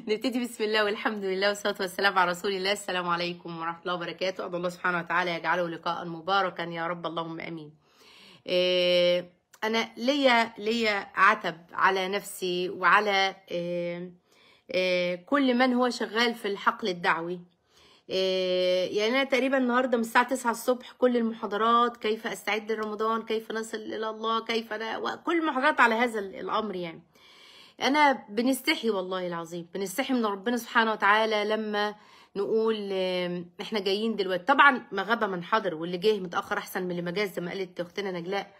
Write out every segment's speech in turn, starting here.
نبتدي بسم الله والحمد لله والصلاه والسلام على رسول الله السلام عليكم ورحمه الله وبركاته ادعو الله سبحانه وتعالى يجعله لقاء مباركا يا رب اللهم امين إيه، انا ليا ليا عتب على نفسي وعلى إيه، إيه، كل من هو شغال في الحقل الدعوي يعني انا تقريبا النهارده من الساعه 9 الصبح كل المحاضرات كيف استعد لرمضان كيف نصل الى الله كيف أنا كل المحاضرات على هذا الامر يعني انا بنستحي والله العظيم بنستحي من ربنا سبحانه وتعالى لما نقول احنا جايين دلوقتي طبعا ما غاب من حضر واللي جه متاخر احسن من اللي ما جاش زي ما قالت اختنا نجلاء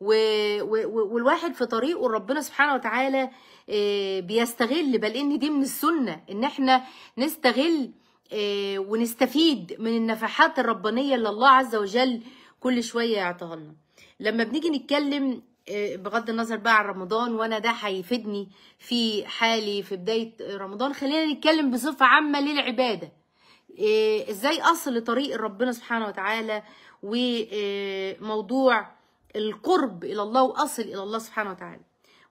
و... و... والواحد في طريقه ربنا سبحانه وتعالى آه، بيستغل بل ان دي من السنه ان احنا نستغل آه، ونستفيد من النفحات الربانيه اللي الله عز وجل كل شويه يعطيها لنا لما بنيجي نتكلم آه، بغض النظر بقى عن رمضان وانا ده هيفيدني في حالي في بدايه رمضان خلينا نتكلم بصفه عامه للعباده آه، ازاي اصل طريق ربنا سبحانه وتعالى وموضوع آه، القرب الى الله واصل الى الله سبحانه وتعالى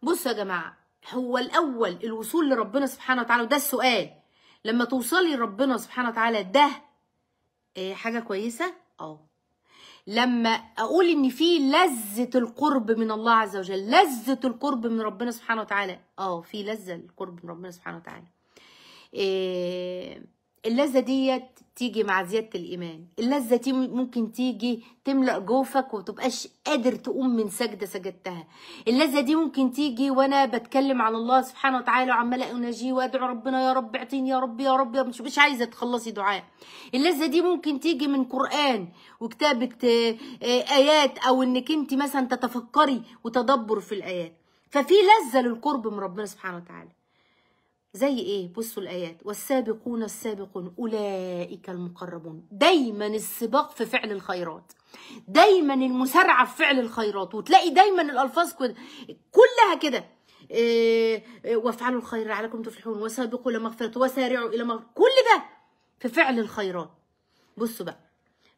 بصوا يا جماعه هو الاول الوصول لربنا سبحانه وتعالى وده السؤال لما توصلي لربنا سبحانه وتعالى ده حاجه كويسه اه لما اقول ان في لذه القرب من الله عز وجل لذه القرب من ربنا سبحانه وتعالى اه في لذه القرب من ربنا سبحانه وتعالى إيه اللذة ديت تيجي مع زيادة الإيمان اللذة دي ممكن تيجي تملأ جوفك وتبقاش قادر تقوم من سجدة سجدتها اللذة دي ممكن تيجي وأنا بتكلم عن الله سبحانه وتعالى وعمال أناجيه وأدعو ربنا يا رب اعطيني يا رب يا رب مش مش عايزة تخلصي دعاء اللذة دي ممكن تيجي من قرآن وكتابة آه، آه، آيات أو إنك أنت مثلا تتفكري وتدبر في الآيات ففي لذة للقرب من ربنا سبحانه وتعالى زي ايه بصوا الايات والسابقون السابقون اولئك المقربون دايما السباق في فعل الخيرات دايما المسارعه في فعل الخيرات وتلاقي دايما الالفاظ كلها كده آه، آه، وافعلوا الخير لعلكم تفلحون وسابقوا الى مغفره وسارعوا الى مغفره كل ده في فعل الخيرات بصوا بقى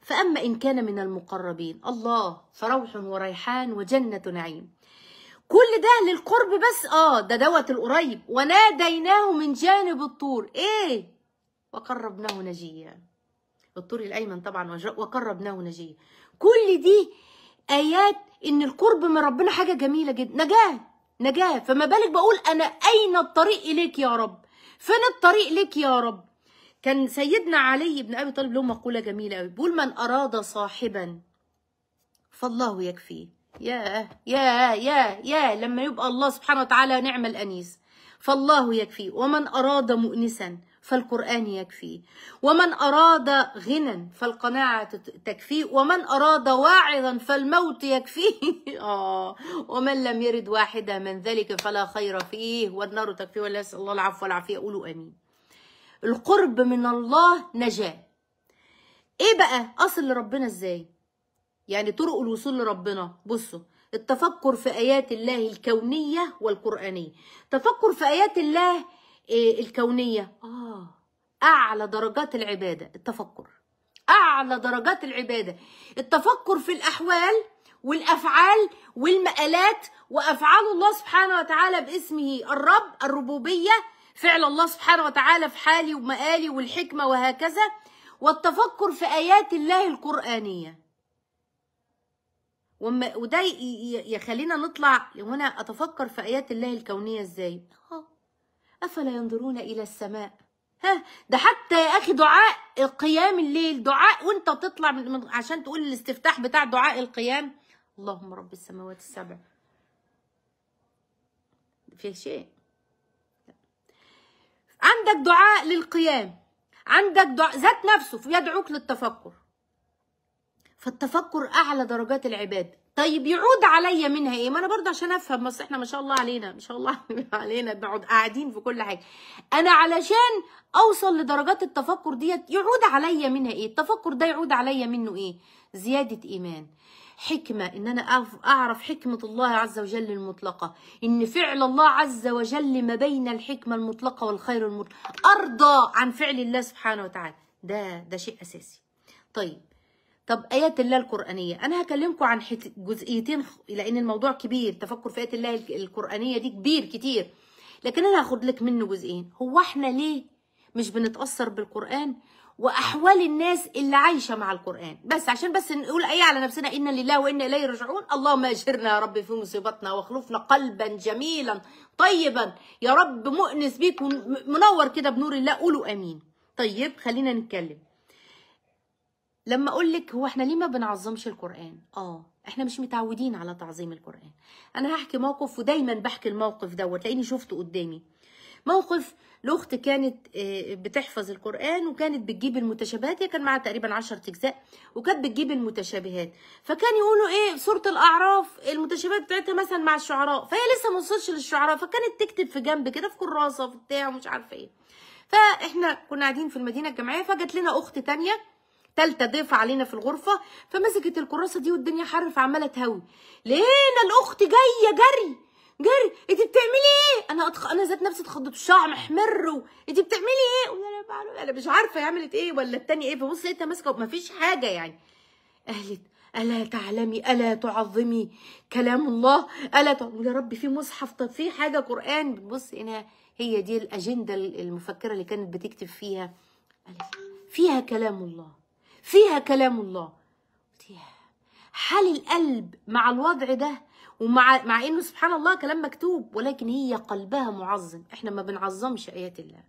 فاما ان كان من المقربين الله فروح وريحان وجنه نعيم كل ده للقرب بس اه ده دوت القريب وناديناه من جانب الطور ايه وقربناه نجيا الطور الايمن طبعا وقربناه نجيا كل دي ايات ان القرب من ربنا حاجه جميله جدا نجاه نجاه فما بالك بقول انا اين الطريق اليك يا رب فين الطريق ليك يا رب كان سيدنا علي بن ابي طالب له مقوله جميله قوي بيقول من اراد صاحبا فالله يكفيه يا يا يا يا لما يبقى الله سبحانه وتعالى نعم الأنيس فالله يكفيه ومن أراد مؤنسا فالقرآن يكفيه ومن أراد غنى فالقناعة تكفيه ومن أراد واعظا فالموت يكفيه آه ومن لم يرد واحدة من ذلك فلا خير فيه والنار تكفيه ولا يسأل الله العفو والعافية قولوا أمين القرب من الله نجاة إيه بقى أصل ربنا إزاي يعني طرق الوصول لربنا بصوا التفكر في ايات الله الكونيه والقرانيه تفكر في ايات الله آه، الكونيه اه اعلى درجات العباده التفكر اعلى درجات العباده التفكر في الاحوال والافعال والمآلات وافعال الله سبحانه وتعالى باسمه الرب الربوبيه فعل الله سبحانه وتعالى في حالي ومآلي والحكمه وهكذا والتفكر في ايات الله القرانيه وده يخلينا نطلع هنا اتفكر في ايات الله الكونيه ازاي آه. افلا ينظرون الى السماء ها ده حتى يا اخي دعاء قيام الليل دعاء وانت بتطلع من عشان تقول الاستفتاح بتاع دعاء القيام اللهم رب السماوات السبع في شيء عندك دعاء للقيام عندك دعاء ذات نفسه يدعوك للتفكر فالتفكر اعلى درجات العباد طيب يعود عليا منها ايه ما انا برضه عشان افهم بس احنا ما شاء الله علينا ما شاء الله علينا بنقعد قاعدين في كل حاجه انا علشان اوصل لدرجات التفكر ديت يعود عليا منها ايه التفكر ده يعود عليا منه ايه زياده ايمان حكمة إن أنا أعرف حكمة الله عز وجل المطلقة إن فعل الله عز وجل ما بين الحكمة المطلقة والخير المطلق أرضى عن فعل الله سبحانه وتعالى ده ده شيء أساسي طيب طب ايات الله القرانيه انا هكلمكم عن جزئيتين لان الموضوع كبير تفكر في ايات الله القرانيه دي كبير كتير لكن انا هاخد لك منه جزئين هو احنا ليه مش بنتاثر بالقران واحوال الناس اللي عايشه مع القران بس عشان بس نقول ايه على نفسنا انا لله وانا اليه راجعون اللهم اجرنا يا رب في مصيبتنا واخلفنا قلبا جميلا طيبا يا رب مؤنس بيك منور كده بنور الله قولوا امين طيب خلينا نتكلم لما اقول لك هو احنا ليه ما بنعظمش القران اه احنا مش متعودين على تعظيم القران انا هحكي موقف ودايما بحكي الموقف دوت لاني شفته قدامي موقف لاخت كانت آه، بتحفظ القران وكانت بتجيب المتشابهات هي كان معاها تقريبا 10 اجزاء وكانت بتجيب المتشابهات فكان يقولوا ايه سوره الاعراف المتشابهات بتاعتها مثلا مع الشعراء فهي لسه ما وصلتش للشعراء فكانت تكتب في جنب كده في كراسه في بتاع ومش عارفه ايه فاحنا كنا قاعدين في المدينه الجامعيه فجت لنا اخت تانية تالتة ضيفة علينا في الغرفة فمسكت الكراسة دي والدنيا حر فعمالة تهوي لقينا الأخت جاية جري جري انت بتعملي ايه انا أتخ... انا ذات نفسي اتخضت الشعر محمر و... انت بتعملي ايه وانا بعرف انا مش عارفه هي عملت ايه ولا التاني ايه فبص لقيتها ماسكه ومفيش حاجه يعني قالت الا تعلمي الا تعظمي كلام الله الا ت... يا رب في مصحف طب في حاجه قران بص هنا هي دي الاجنده المفكره اللي كانت بتكتب فيها قالت فيها كلام الله فيها كلام الله حال القلب مع الوضع ده ومع مع انه سبحان الله كلام مكتوب ولكن هي قلبها معظم احنا ما بنعظمش ايات الله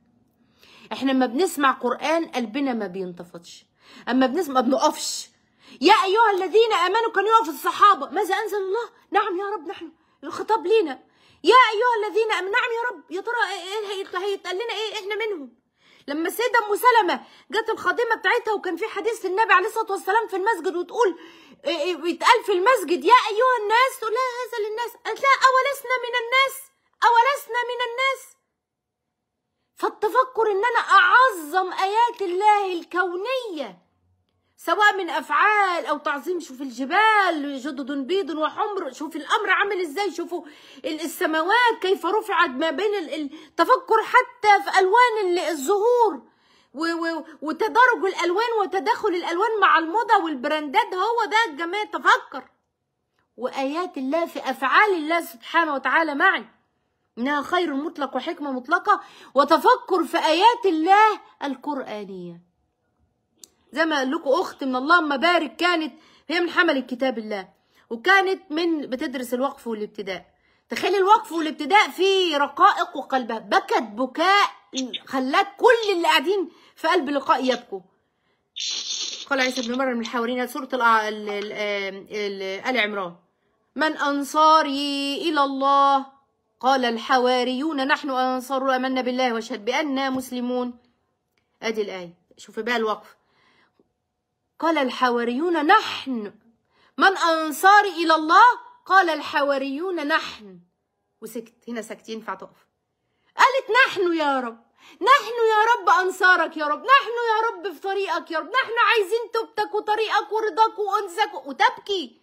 احنا ما بنسمع قران قلبنا ما بينتفضش اما بنسمع ما بنقفش يا ايها الذين امنوا كانوا يقف الصحابه ماذا انزل الله نعم يا رب نحن الخطاب لينا يا ايها الذين امنوا نعم يا رب يا ترى ايه هيتقال لنا ايه احنا منهم لما السيده ام سلمه جت الخادمه بتاعتها وكان في حديث النبي عليه الصلاه والسلام في المسجد وتقول إيه، إيه، يتقال في المسجد يا ايها الناس تقول لها هذا للناس قالت لها اولسنا من الناس اولسنا من الناس فالتفكر ان انا اعظم ايات الله الكونيه سواء من افعال او تعظيم شوف الجبال جدد بيض وحمر شوف الامر عامل ازاي شوفوا السماوات كيف رفعت ما بين التفكر حتى في الوان الزهور وتدرج الالوان وتداخل الالوان مع المضى والبراندات هو ده الجمال تفكر وايات الله في افعال الله سبحانه وتعالى معي انها خير مطلق وحكمه مطلقه وتفكر في ايات الله القرانيه زي ما قال لكم اخت من اللهم بارك كانت هي من حمل كتاب الله وكانت من بتدرس الوقف والابتداء تخيل الوقف والابتداء في رقائق وقلبها بكت بكاء خلات كل اللي قاعدين في قلب اللقاء يبكوا قال عيسى بن مريم من الحواريين سورة آل عمران من أنصاري إلى الله قال الحواريون نحن أنصار آمنا بالله واشهد بأننا مسلمون أدي الآية شوفي بقى الوقف قال الحواريون نحن من أنصاري إلى الله قال الحواريون نحن وسكت هنا ينفع تقف قالت نحن يا رب نحن يا رب أنصارك يا رب نحن يا رب في طريقك يا رب نحن عايزين توبتك وطريقك ورضاك وأنسك وتبكي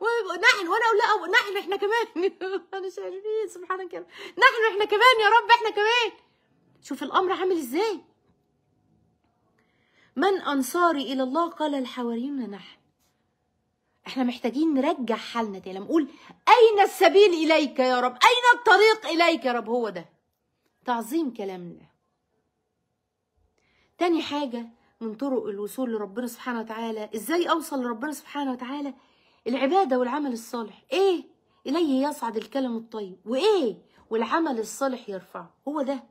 ونحن وانا اقول لا نحن احنا كمان انا شايفين سبحانك يا رب نحن احنا كمان يا رب احنا كمان شوف الامر عامل ازاي من أنصاري إلى الله قال الحواريون نحن احنا محتاجين نرجع حالنا تاني لما نقول أين السبيل إليك يا رب أين الطريق إليك يا رب هو ده تعظيم كلام الله تاني حاجة من طرق الوصول لربنا سبحانه وتعالى ازاي اوصل لربنا سبحانه وتعالى العبادة والعمل الصالح ايه إليه يصعد الكلم الطيب وايه والعمل الصالح يرفعه هو ده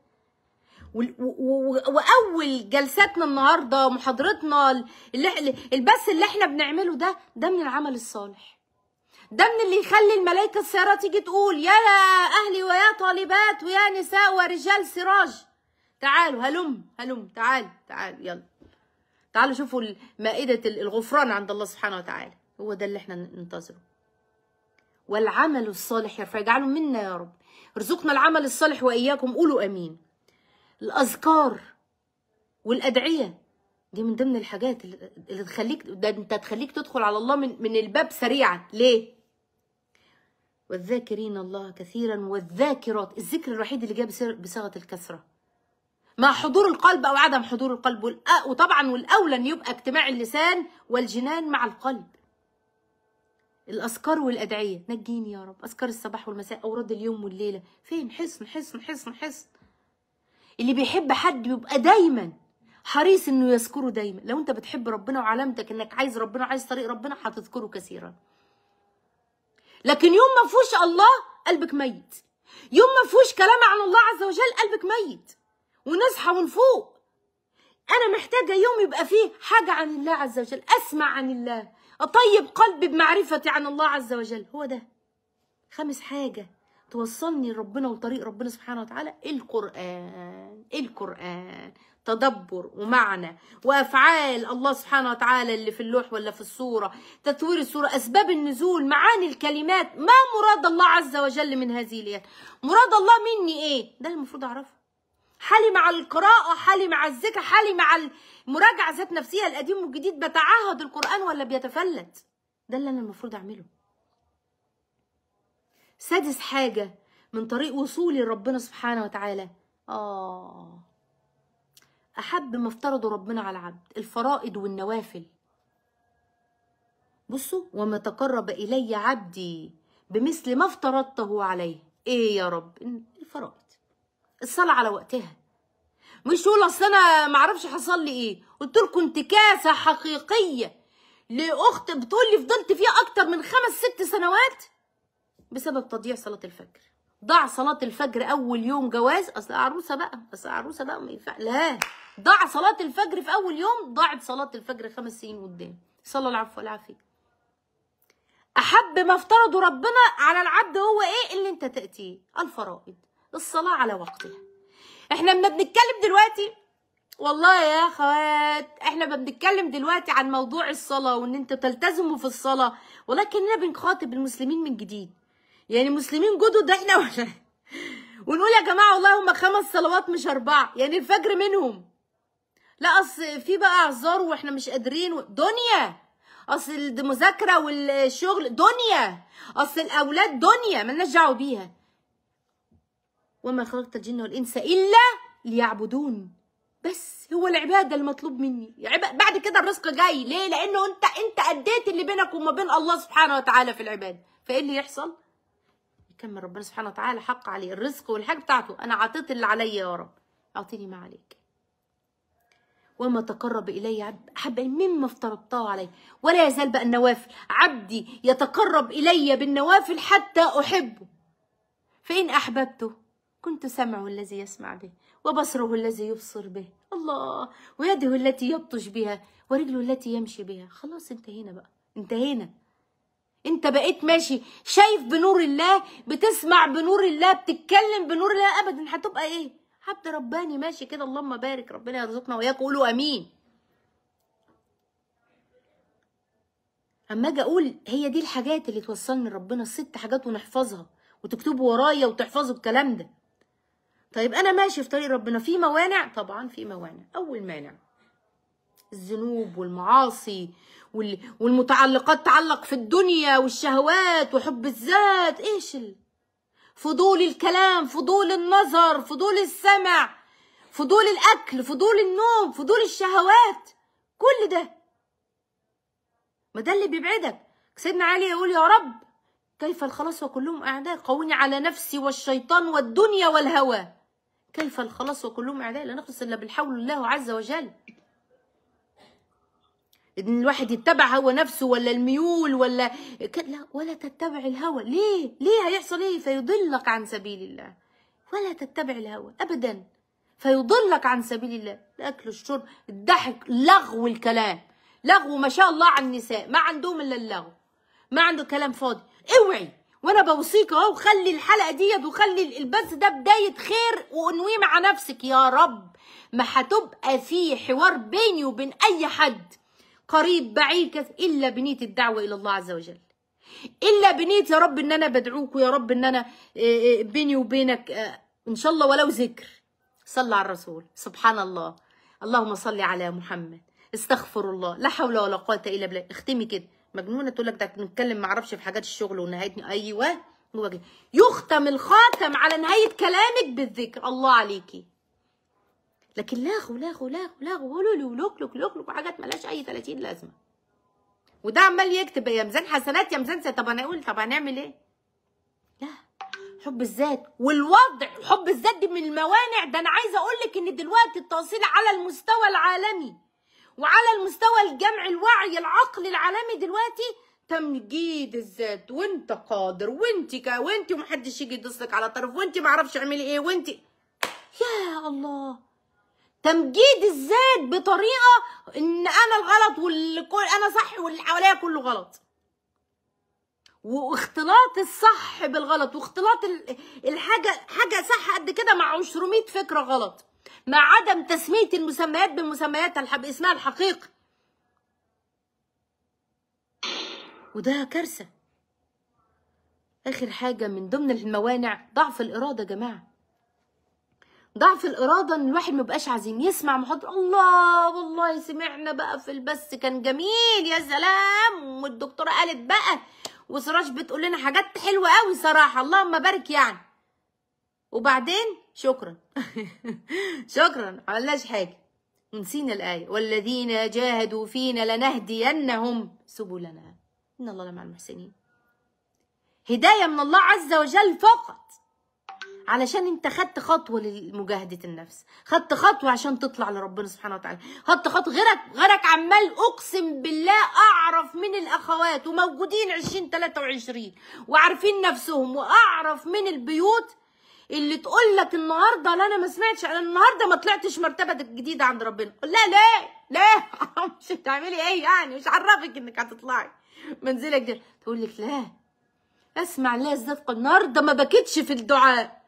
واول جلساتنا النهارده محاضرتنا اللي البث اللي احنا بنعمله ده ده من العمل الصالح ده من اللي يخلي الملائكه السياره تيجي تقول يا اهلي ويا طالبات ويا نساء ورجال سراج تعالوا هلم هلم تعال تعال يلا تعالوا شوفوا مائده الغفران عند الله سبحانه وتعالى هو ده اللي احنا ننتظره والعمل الصالح يرفع يجعله منا يا رب ارزقنا العمل الصالح واياكم قولوا امين الاذكار والادعيه دي من ضمن الحاجات اللي تخليك ده انت تخليك تدخل على الله من من الباب سريعا ليه والذاكرين الله كثيرا والذاكرات الذكر الوحيد اللي جاب بصيغه الكسره مع حضور القلب او عدم حضور القلب وطبعا والاولى ان يبقى اجتماع اللسان والجنان مع القلب الاذكار والادعيه نجيني يا رب اذكار الصباح والمساء اوراد اليوم والليله فين حصن حصن حصن حصن اللي بيحب حد بيبقى دايما حريص انه يذكره دايما لو انت بتحب ربنا وعلامتك انك عايز ربنا عايز طريق ربنا هتذكره كثيرا لكن يوم ما فيهوش الله قلبك ميت يوم ما فيهوش كلام عن الله عز وجل قلبك ميت ونصحى ونفوق انا محتاجه يوم يبقى فيه حاجه عن الله عز وجل اسمع عن الله اطيب قلبي بمعرفتي عن الله عز وجل هو ده خامس حاجه توصلني لربنا وطريق ربنا سبحانه وتعالى القرآن القرآن تدبر ومعنى وافعال الله سبحانه وتعالى اللي في اللوح ولا في الصوره تطوير الصوره اسباب النزول معاني الكلمات ما مراد الله عز وجل من هذه الآيات مراد الله مني ايه ده المفروض اعرفه حالي مع القراءه حالي مع الذكر حالي مع المراجعه ذات نفسية القديم والجديد بتعهد القران ولا بيتفلت ده اللي انا المفروض اعمله سادس حاجة من طريق وصولي لربنا سبحانه وتعالى آه أحب ما افترضه ربنا على العبد الفرائض والنوافل بصوا وما تقرب إلي عبدي بمثل ما افترضته عليه إيه يا رب الفرائض الصلاة على وقتها مش تقول أصل أنا معرفش حصل لي إيه قلت لكم انتكاسة حقيقية لأخت بتقول لي فضلت فيها أكتر من خمس ست سنوات بسبب تضييع صلاه الفجر ضاع صلاه الفجر اول يوم جواز اصل عروسه بقى اصل عروسه بقى ما ينفع لا ضاع صلاه الفجر في اول يوم ضاعت صلاه الفجر خمس سنين قدام صلى العفو والعافيه احب ما افترضه ربنا على العبد هو ايه اللي انت تاتيه الفرائض الصلاه على وقتها احنا لما بنتكلم دلوقتي والله يا اخوات احنا ما بنتكلم دلوقتي عن موضوع الصلاه وان انت تلتزموا في الصلاه ولكننا بنخاطب المسلمين من جديد يعني مسلمين جدد احنا ولا ونقول يا جماعه والله هم خمس صلوات مش اربعه يعني الفجر منهم لا اصل في بقى اعذار واحنا مش قادرين و... دنيا اصل المذاكره والشغل دنيا اصل الاولاد دنيا مالناش دعوه بيها وما خلقت الجن والانس الا ليعبدون بس هو العباده المطلوب مني بعد كده الرزق جاي ليه لانه انت انت اديت اللي بينك وما بين الله سبحانه وتعالى في العباده فايه اللي يحصل كم ربنا سبحانه وتعالى حق عليه الرزق والحاجة بتاعته أنا عطيت اللي عليا يا رب أعطيني ما عليك وما تقرب إلي احب مما افترضته علي ولا يزال بقى النوافل عبدي يتقرب إلي بالنوافل حتى أحبه فإن أحببته كنت سمعه الذي يسمع به وبصره الذي يبصر به الله ويده التي يبطش بها ورجله التي يمشي بها خلاص انتهينا بقى انتهينا انت بقيت ماشي شايف بنور الله بتسمع بنور الله بتتكلم بنور الله ابدا هتبقى ايه حد رباني ماشي كده اللهم بارك ربنا يرزقنا وياك قولوا امين اما اجي اقول هي دي الحاجات اللي توصلني ربنا الست حاجات ونحفظها وتكتبوا ورايا وتحفظوا الكلام ده طيب انا ماشي في طريق ربنا في موانع طبعا في موانع اول مانع الذنوب والمعاصي والمتعلقات تعلق في الدنيا والشهوات وحب الذات ايش ال... فضول الكلام فضول النظر فضول السمع فضول الاكل فضول النوم فضول الشهوات كل ده ما ده اللي بيبعدك سيدنا علي يقول يا رب كيف الخلاص وكلهم اعداء قوني على نفسي والشيطان والدنيا والهوى كيف الخلاص وكلهم اعداء لا نخلص الا بالحول الله عز وجل ان الواحد يتبع هو نفسه ولا الميول ولا لا ولا تتبع الهوى ليه ليه هيحصل ايه فيضلك عن سبيل الله ولا تتبع الهوى ابدا فيضلك عن سبيل الله الاكل الشرب الضحك لغو الكلام لغو ما شاء الله على النساء ما عندهم الا اللغو ما عنده كلام فاضي اوعي وانا بوصيك اهو خلي الحلقه ديت وخلي البث ده بدايه خير وانوي مع نفسك يا رب ما هتبقى في حوار بيني وبين اي حد قريب بعيد كذا الا بنيه الدعوه الى الله عز وجل الا بنيه يا رب ان انا بدعوك ويا رب ان انا آه، آه، بيني وبينك آه، ان شاء الله ولو ذكر صلى على الرسول سبحان الله اللهم صل على محمد استغفر الله لا حول ولا قوه الا بالله اختمي كده مجنونه تقول لك ده بنتكلم ما اعرفش في حاجات الشغل ونهايتني ايوه هو يختم الخاتم على نهايه كلامك بالذكر الله عليكي لكن لاغو لاغو لاغو لاغو ولولو ولوك لوك لوك لوك وحاجات مالهاش اي 30 لازمه وده عمال يكتب يا ميزان حسنات يا ميزان طب انا اقول طب هنعمل ايه لا حب الذات والوضع حب الذات دي من الموانع ده انا عايزه اقول لك ان دلوقتي التوصيل على المستوى العالمي وعلى المستوى الجمع الوعي العقل العالمي دلوقتي تمجيد الذات وانت قادر وانت كا وانت ومحدش يجي يدوس على طرف وانت معرفش اعملي ايه وانت يا الله تمجيد الذات بطريقه ان انا الغلط والكل انا صح واللي حواليا كله غلط واختلاط الصح بالغلط واختلاط الحاجه حاجه صح قد كده مع 200 فكره غلط مع عدم تسميه المسميات بالمسميات باسمها الحقيقي وده كارثه اخر حاجه من ضمن الموانع ضعف الاراده يا جماعه ضعف الاراده ان الواحد ما بقاش عايزين يسمع محاضره الله والله سمعنا بقى في البث كان جميل يا سلام والدكتوره قالت بقى وسراج بتقول لنا حاجات حلوه قوي صراحه اللهم بارك يعني وبعدين شكرا شكرا معلناش حاجه ونسينا الايه والذين جاهدوا فينا لنهدينهم سبلنا ان الله لمع المحسنين هدايه من الله عز وجل فقط علشان انت خدت خطوه لمجاهده النفس خدت خطوه عشان تطلع لربنا سبحانه وتعالى خدت خطوه غيرك غيرك عمال اقسم بالله اعرف من الاخوات وموجودين 20 23 وعارفين نفسهم واعرف من البيوت اللي تقول لك النهارده لا انا ما سمعتش انا النهارده ما طلعتش مرتبه جديده عند ربنا لا ليه ليه مش بتعملي ايه يعني مش عرفك انك هتطلعي منزلك ده تقول لك لا اسمع لا ازاي النهارده ما بكيتش في الدعاء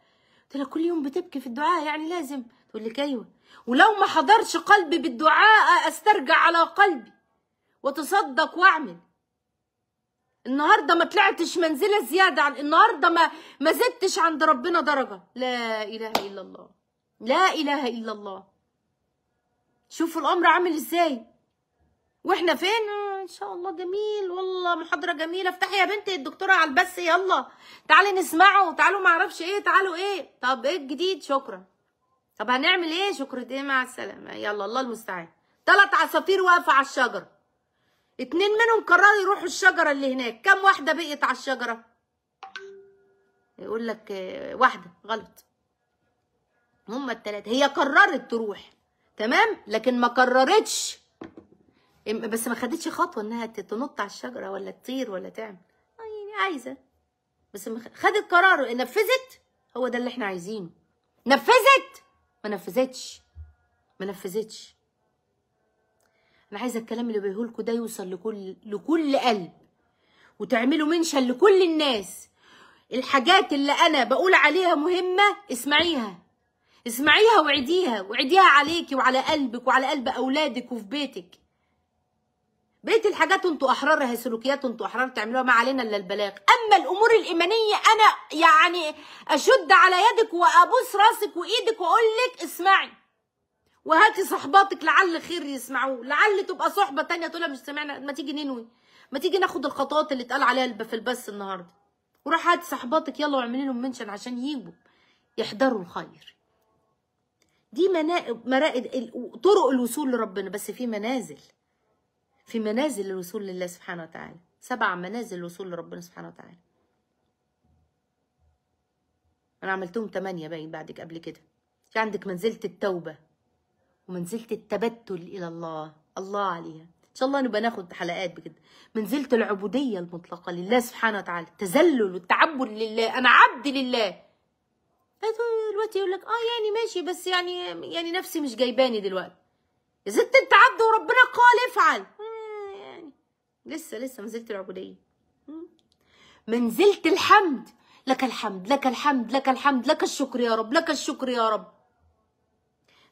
قلت لها كل يوم بتبكي في الدعاء يعني لازم تقول لك ايوه ولو ما حضرش قلبي بالدعاء استرجع على قلبي وتصدق واعمل النهارده ما طلعتش منزله زياده عن النهارده ما ما زدتش عند ربنا درجه لا اله الا الله لا اله الا الله شوفوا الامر عامل ازاي واحنا فين آه، ان شاء الله جميل والله محاضره جميله افتحي يا بنتي الدكتوره على البث يلا تعالي نسمعه تعالوا ما اعرفش ايه تعالوا ايه طب ايه الجديد شكرا طب هنعمل ايه شكرا ايه مع السلامه يلا الله المستعان ثلاث عصافير واقفه على الشجره اتنين منهم قرروا يروحوا الشجره اللي هناك كم واحده بقيت على الشجره يقول لك آه، واحده غلط هما الثلاثه هي قررت تروح تمام لكن ما قررتش بس ما خدتش خطوه انها تنط على الشجره ولا تطير ولا تعمل آه، يعني عايزه بس خدت قرار نفذت هو ده اللي احنا عايزينه نفذت ما نفذتش ما نفذتش انا عايزه الكلام اللي بقوله لكم ده يوصل لكل لكل قلب وتعملوا منشن لكل الناس الحاجات اللي انا بقول عليها مهمه اسمعيها اسمعيها وعديها وعديها عليكي وعلى قلبك وعلى قلب اولادك وفي بيتك بقيه الحاجات انتوا احرار هي سلوكيات انتوا احرار تعملوها ما علينا الا البلاغ اما الامور الايمانيه انا يعني اشد على يدك وابوس راسك وايدك واقول لك اسمعي وهاتي صحباتك لعل خير يسمعوه لعل تبقى صحبه تانية تقولها مش سمعنا ما تيجي ننوي ما تيجي ناخد الخطوات اللي اتقال عليها في البث النهارده وروح هات صحباتك يلا واعملي لهم منشن عشان يجوا يحضروا الخير دي مناقب مرائد طرق الوصول لربنا بس في منازل في منازل الوصول لله سبحانه وتعالى سبع منازل الوصول لربنا سبحانه وتعالى انا عملتهم تمانية باين بعدك قبل كده في عندك منزلة التوبة ومنزلة التبتل الى الله الله عليها ان شاء الله نبقى ناخد حلقات بكده منزلة العبودية المطلقة لله سبحانه وتعالى التذلل والتعبد لله انا عبد لله دلوقتي يقول لك اه يعني ماشي بس يعني يعني نفسي مش جايباني دلوقتي يا ست انت عبد وربنا قال افعل لسه لسه ما نزلت العبودية نزلت الحمد لك الحمد لك الحمد لك الحمد لك الشكر يا رب لك الشكر يا رب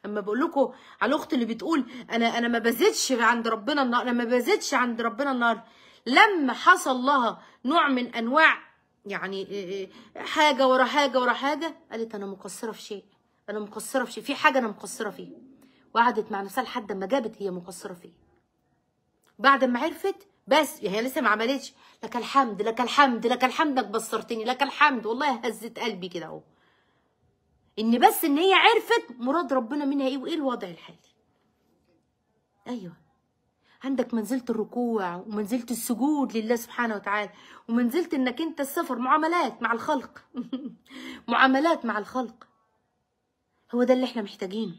اما بقول لكم على الاخت اللي بتقول انا انا ما بزيدش عند ربنا النهار انا ما بزيدش عند ربنا النهار لما حصل لها نوع من انواع يعني إيه، إيه، حاجه ورا حاجه ورا حاجه قالت انا مقصره في شيء انا مقصره في شيء في حاجه انا مقصره فيها وقعدت مع نفسها لحد ما جابت هي مقصره فيه بعد ما عرفت بس هي يعني لسه ما عملتش لك الحمد لك الحمد لك الحمد انك بصرتني لك الحمد والله هزت قلبي كده اهو ان بس ان هي عرفت مراد ربنا منها ايه وايه الوضع الحالي ايوه عندك منزله الركوع ومنزله السجود لله سبحانه وتعالى ومنزله انك انت السفر معاملات مع الخلق معاملات مع الخلق هو ده اللي احنا محتاجينه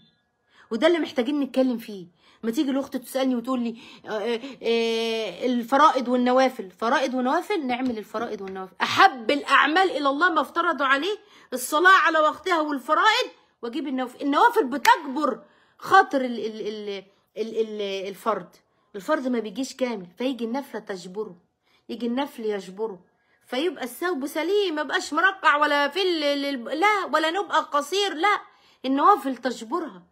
وده اللي محتاجين نتكلم فيه ما تيجي الاخت تسالني وتقول لي آه، آه، آه، الفرائض والنوافل فرائض ونوافل نعمل الفرائض والنوافل احب الاعمال الى الله ما افترضوا عليه الصلاه على وقتها والفرائض واجيب النوافل النوافل بتجبر خاطر الـ الـ الـ الـ الـ الفرد الفرد ما بيجيش كامل فيجي النفله تجبره يجي النفل يجبره فيبقى الثوب سليم ما بقاش مرقع ولا في لا ولا نبقى قصير لا النوافل تجبرها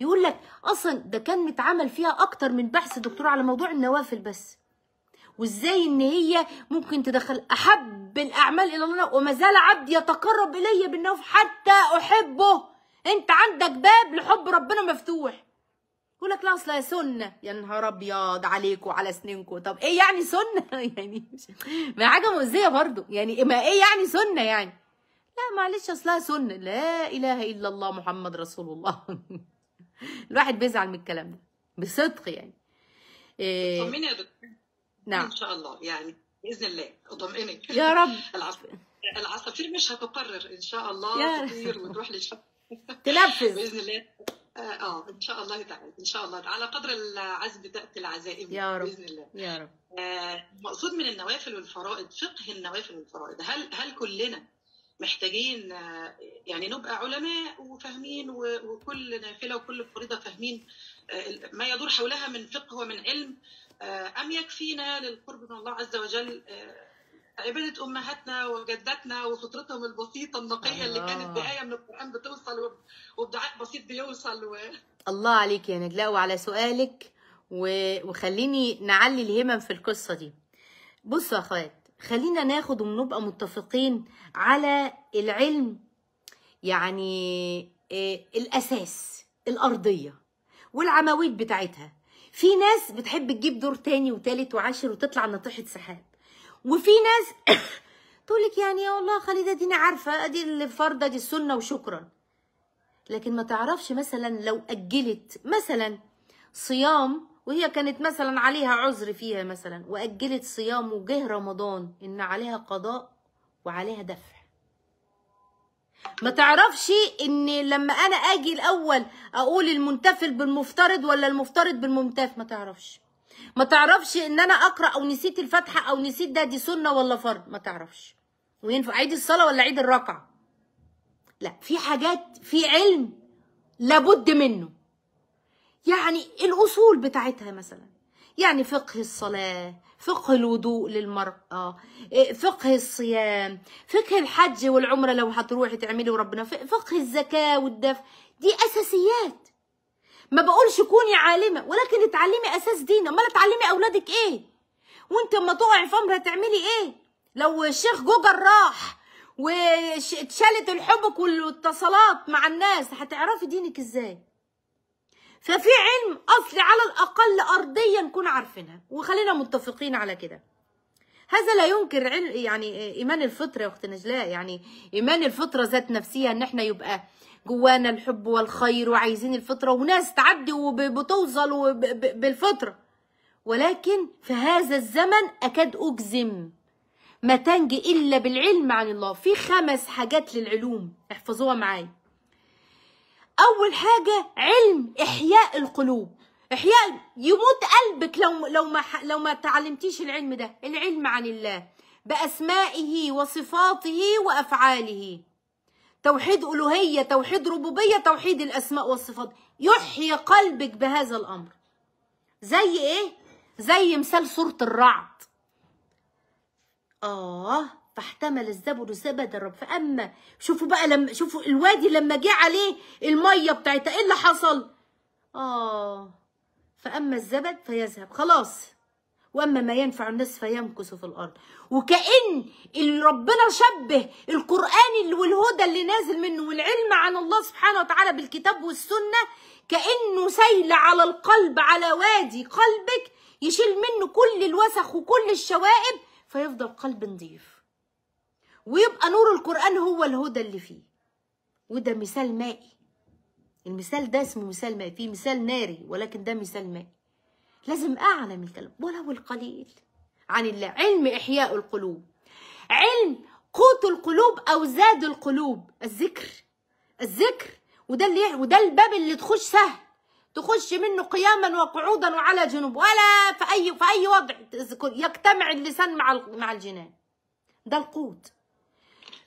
يقول لك اصلا ده كان متعمل فيها اكتر من بحث دكتور على موضوع النوافل بس وازاي ان هي ممكن تدخل احب الاعمال الى الله وما زال عبدي يتقرب الي بالنوافل حتى احبه انت عندك باب لحب ربنا مفتوح يقول لك لا اصل سنه يا نهار ابيض عليكم وعلى سنينكم طب ايه يعني سنه يعني ما حاجه مؤذيه برضو يعني ما ايه يعني سنه يعني لا معلش اصلها سنه لا اله الا الله محمد رسول الله الواحد بيزعل من الكلام ده بصدق يعني إيه، طمني يا دكتور نعم ان شاء الله يعني باذن الله اطمئنك يا رب العصافير مش هتقرر ان شاء الله تطير وتروح للشغل تنفذ باذن الله آه،, اه ان شاء الله تعالى ان شاء الله على قدر العزم تاتي العزائم يا رب باذن الله يا رب المقصود آه، مقصود من النوافل والفرائض فقه النوافل والفرائض هل هل كلنا محتاجين يعني نبقى علماء وفاهمين وكل نافله وكل فريضه فاهمين آه، ما يدور حولها من فقه ومن علم آه، ام يكفينا للقرب من الله عز وجل آه، عبادة أمهاتنا وجداتنا وفطرتهم البسيطة النقية اللي كانت بآية من القرآن بتوصل وبدعاء بسيط بيوصل و... الله عليك يا نجلاء وعلى سؤالك و... وخليني نعلي الهمم في القصة دي بصوا يا اخوات خلينا ناخد ونبقى متفقين على العلم يعني آه، الاساس الارضيه والعواميد بتاعتها في ناس بتحب تجيب دور تاني وتالت وعاشر وتطلع ناطحه سحاب وفي ناس تقولك يعني يا والله خليده دي انا عارفه ادي الفرضة دي السنه وشكرا لكن ما تعرفش مثلا لو اجلت مثلا صيام وهي كانت مثلا عليها عذر فيها مثلا وأجلت صيام وجه رمضان إن عليها قضاء وعليها دفع ما تعرفش ان لما انا اجي الاول اقول المنتفل بالمفترض ولا المفترض بالمنتف ما تعرفش ما تعرفش ان انا اقرا او نسيت الفاتحه او نسيت ده دي سنه ولا فرض ما تعرفش وينفع عيد الصلاه ولا عيد الركعه لا في حاجات في علم لابد منه يعني الأصول بتاعتها مثلا يعني فقه الصلاة فقه الوضوء للمرأة فقه الصيام فقه الحج والعمرة لو هتروحي تعملي وربنا فقه الزكاة والدفع دي أساسيات ما بقولش كوني عالمة ولكن اتعلمي أساس دين أمال اتعلمي أولادك إيه وانت اما تقعي في أمر هتعملي إيه لو الشيخ جوجل راح واتشالت الحبك والاتصالات مع الناس هتعرفي دينك إزاي ففي علم اصلي على الاقل ارضيا نكون عارفينها وخلينا متفقين على كده هذا لا ينكر علم يعني ايمان الفطره يا اخت نجلاء يعني ايمان الفطره ذات نفسها ان احنا يبقى جوانا الحب والخير وعايزين الفطره وناس تعدي وبتوصل بالفطره ولكن في هذا الزمن اكاد اجزم ما تنجي الا بالعلم عن الله في خمس حاجات للعلوم احفظوها معايا اول حاجه علم احياء القلوب احياء يموت قلبك لو لو ما لو ما تعلمتيش العلم ده العلم عن الله باسمائه وصفاته وافعاله توحيد الوهيه توحيد ربوبيه توحيد الاسماء والصفات يحيي قلبك بهذا الامر زي ايه زي مثال سوره الرعد اه فاحتمل الزبد زبد الرب فاما شوفوا بقى لما شوفوا الوادي لما جه عليه الميه بتاعتها ايه اللي حصل اه فاما الزبد فيذهب خلاص واما ما ينفع الناس فيمكث في الارض وكان اللي ربنا شبه القران والهدى اللي نازل منه والعلم عن الله سبحانه وتعالى بالكتاب والسنه كانه سيل على القلب على وادي قلبك يشيل منه كل الوسخ وكل الشوائب فيفضل قلب نظيف ويبقى نور القرآن هو الهدى اللي فيه وده مثال مائي المثال ده اسمه مثال مائي فيه مثال ناري ولكن ده مثال مائي لازم أعلم الكلام ولو القليل عن الله علم إحياء القلوب علم قوت القلوب أو زاد القلوب الذكر الذكر وده اللي وده الباب اللي تخش سهل تخش منه قياما وقعودا وعلى جنوب ولا في اي في اي وضع يجتمع اللسان مع مع الجنان ده القوت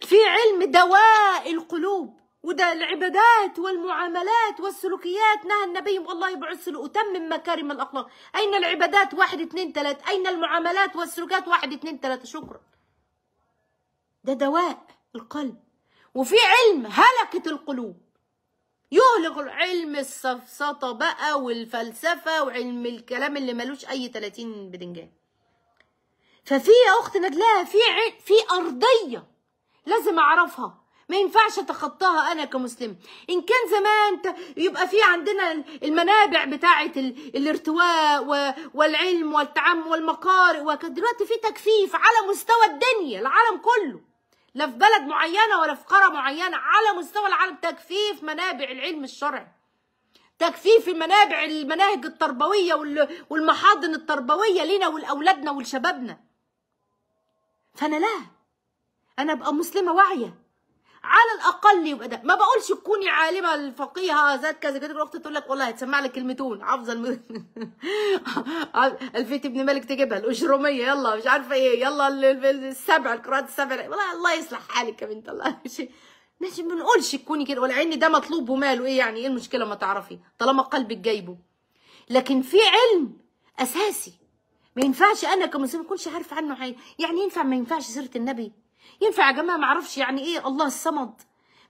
في علم دواء القلوب وده العبادات والمعاملات والسلوكيات نهى النبي والله بعث لأتمم مكارم الأخلاق أين العبادات واحد اثنين ثلاثة أين المعاملات والسلوكيات واحد اثنين ثلاثة شكرا ده دواء القلب وفي علم هلكة القلوب يهلك علم السفسطة بقى والفلسفة وعلم الكلام اللي ملوش أي 30 بدنجان ففي يا أخت نجلاء في في أرضية لازم اعرفها ما ينفعش اتخطاها انا كمسلم ان كان زمان يبقى في عندنا المنابع بتاعه الارتواء والعلم والتعم والمقارئ دلوقتي في تكفيف على مستوى الدنيا العالم كله لا في بلد معينه ولا في قاره معينه على مستوى العالم تكفيف منابع العلم الشرعي تكفيف المنابع المناهج التربويه والمحاضن التربويه لينا ولاولادنا ولشبابنا فانا لا انا ابقى مسلمه واعيه على الاقل يبقى ده ما بقولش تكوني عالمه الفقيهه ذات كذا كده اختي تقول لك والله هتسمع لك كلمتون حافظه الم... الفيت ابن مالك تجيبها الاشروميه يلا مش عارفه ايه يلا السبع القراءات السبع والله الله يصلح حالك يا بنت الله مش ماشي ما بنقولش تكوني كده ولا عيني ده مطلوب وماله ايه يعني ايه المشكله ما تعرفي طالما قلبك جايبه لكن في علم اساسي ما ينفعش انا كمسلمه ما اكونش عارفه عنه حاجه يعني ينفع ما ينفعش سيره النبي ينفع يا جماعه ما اعرفش يعني ايه الله الصمد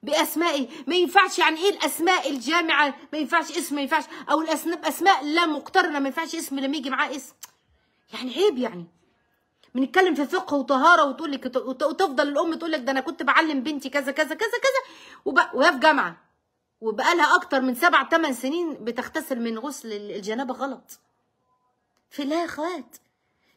باسمائه ما ينفعش يعني ايه الاسماء الجامعه ما ينفعش اسم ما ينفعش او الاسماء اسماء لا مقترنه ما ينفعش اسم لما يجي معاه اسم يعني عيب يعني بنتكلم في فقه وطهاره وتقول لك وتفضل الام تقول لك ده انا كنت بعلم بنتي كذا كذا كذا كذا وهي في جامعه وبقى لها اكتر من سبع ثمان سنين بتغتسل من غسل الجنابه غلط في لا اخوات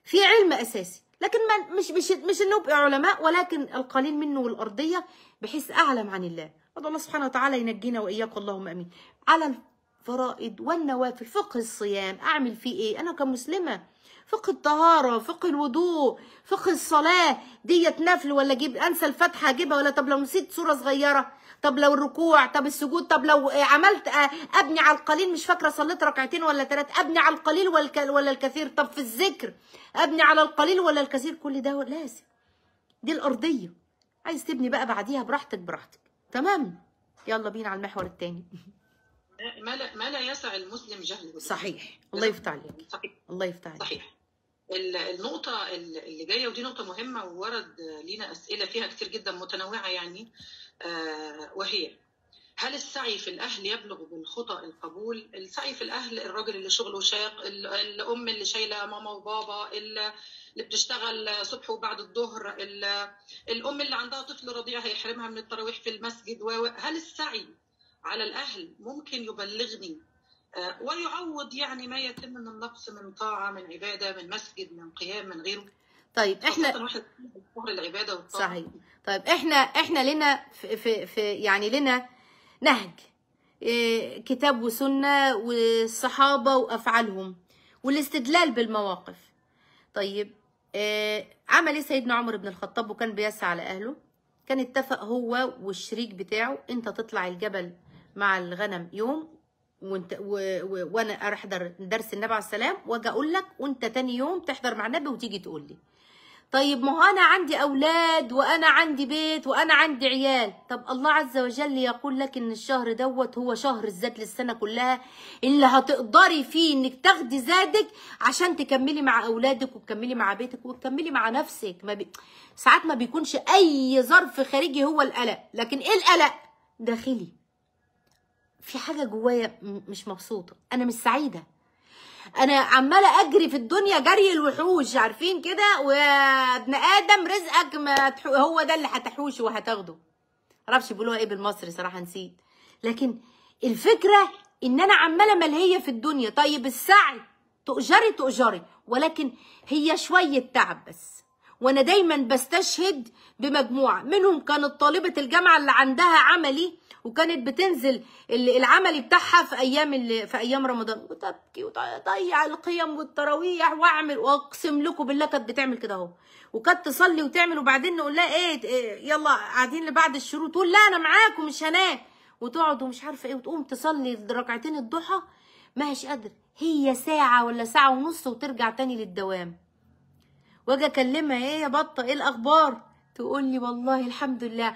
في علم اساسي لكن ما مش مش مش انه بقى علماء ولكن القليل منه والارضيه بحيث اعلم عن الله ادعو الله سبحانه وتعالى ينجينا واياك اللهم امين على الفرائض والنوافل فقه الصيام اعمل فيه ايه انا كمسلمه فقه الطهاره فقه الوضوء فقه الصلاه ديت نفل ولا اجيب انسى الفاتحه اجيبها ولا طب لو نسيت سوره صغيره طب لو الركوع طب السجود طب لو آه، عملت آه، ابني على القليل مش فاكره صليت ركعتين ولا ثلاث ابني على القليل ولا الكثير طب في الذكر ابني على القليل ولا الكثير كل ده لازم دي الارضيه عايز تبني بقى بعديها براحتك براحتك تمام يلا بينا على المحور الثاني ما لا ما لا يسع المسلم جهله صحيح الله يفتح عليك صحيح الله يفتح عليك صحيح النقطة اللي جاية ودي نقطة مهمة وورد لينا أسئلة فيها كتير جدا متنوعة يعني آه، وهي هل السعي في الاهل يبلغ من خطا القبول؟ السعي في الاهل الراجل اللي شغله شاق، الام اللي شايله ماما وبابا، اللي بتشتغل صبح وبعد الظهر، الام اللي عندها طفل رضيع هيحرمها من التراويح في المسجد و هل السعي على الاهل ممكن يبلغني آه، ويعوض يعني ما يتم من نقص من طاعه من عباده من مسجد من قيام من غيره؟ طيب احنا العباده صحيح طيب احنا احنا لنا في, في, يعني لنا نهج آه، كتاب وسنه والصحابه وافعالهم والاستدلال بالمواقف طيب آه، عمل ايه سيدنا عمر بن الخطاب وكان بيسعى على اهله كان اتفق هو والشريك بتاعه انت تطلع الجبل مع الغنم يوم وانت و... و... وانا احضر درس النبي عليه السلام واجي اقول لك وانت تاني يوم تحضر مع النبي وتيجي تقول لي طيب ما هو أنا عندي أولاد وأنا عندي بيت وأنا عندي عيال طب الله عز وجل يقول لك إن الشهر دوت هو شهر الزاد للسنة كلها اللي هتقدري فيه إنك تاخدي زادك عشان تكملي مع أولادك وتكملي مع بيتك وتكملي مع نفسك ما بي... ساعات ما بيكونش أي ظرف خارجي هو القلق لكن إيه القلق؟ داخلي في حاجة جوايا مش مبسوطة أنا مش سعيدة انا عماله اجري في الدنيا جري الوحوش عارفين كده وابن ادم رزقك ما تحو هو ده اللي هتحوشه وهتاخده معرفش بيقولوها ايه بالمصري صراحه نسيت لكن الفكره ان انا عماله ملهيه في الدنيا طيب السعي تؤجري تؤجري ولكن هي شويه تعب بس وانا دايما بستشهد بمجموعه منهم كانت طالبه الجامعه اللي عندها عملي وكانت بتنزل العملي بتاعها في ايام في ايام رمضان وتبكي وتضيع القيم والتراويح واعمل واقسم لكم بالله كانت بتعمل كده اهو وكانت تصلي وتعمل وبعدين نقول لها ايه, إيه يلا قاعدين لبعد الشروط تقول لا انا معاكم مش هنام وتقعد ومش عارفه ايه وتقوم تصلي ركعتين الضحى ما هيش قادره هي ساعه ولا ساعه ونص وترجع تاني للدوام واجي اكلمها ايه يا بطه ايه الاخبار تقول لي والله الحمد لله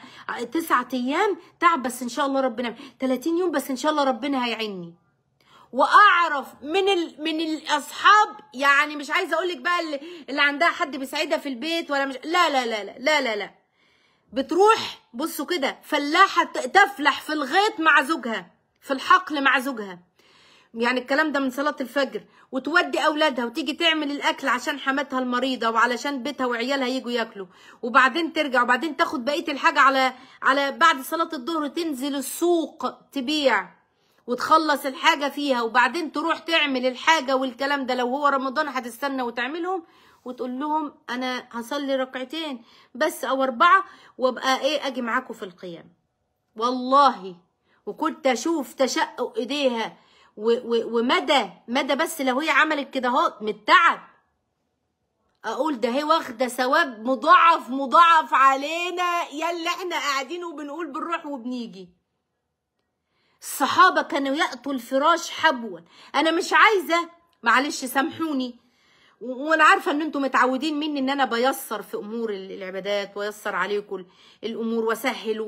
تسعة ايام تعب بس ان شاء الله ربنا 30 يوم بس ان شاء الله ربنا هيعيني واعرف من ال... من الاصحاب يعني مش عايزه اقول لك بقى اللي... اللي عندها حد بيساعدها في البيت ولا مش لا لا لا لا لا لا, لا. بتروح بصوا كده فلاحه تفلح في الغيط مع زوجها في الحقل مع زوجها يعني الكلام ده من صلاة الفجر وتودي أولادها وتيجي تعمل الأكل عشان حماتها المريضة وعلشان بيتها وعيالها يجوا ياكلوا وبعدين ترجع وبعدين تاخد بقية الحاجة على على بعد صلاة الظهر تنزل السوق تبيع وتخلص الحاجة فيها وبعدين تروح تعمل الحاجة والكلام ده لو هو رمضان هتستنى وتعملهم وتقول لهم أنا هصلي ركعتين بس أو أربعة وأبقى إيه أجي معاكم في القيام والله وكنت أشوف تشقق إيديها ومدى مدى بس لو هي عملت كده اهو من التعب اقول ده هي واخده ثواب مضاعف مضاعف علينا يا اللي احنا قاعدين وبنقول بنروح وبنيجي الصحابه كانوا ياتوا الفراش حبوا انا مش عايزه معلش سامحوني وانا عارفه ان انتم متعودين مني ان انا بيسر في امور العبادات ويسر عليكم الامور واسهل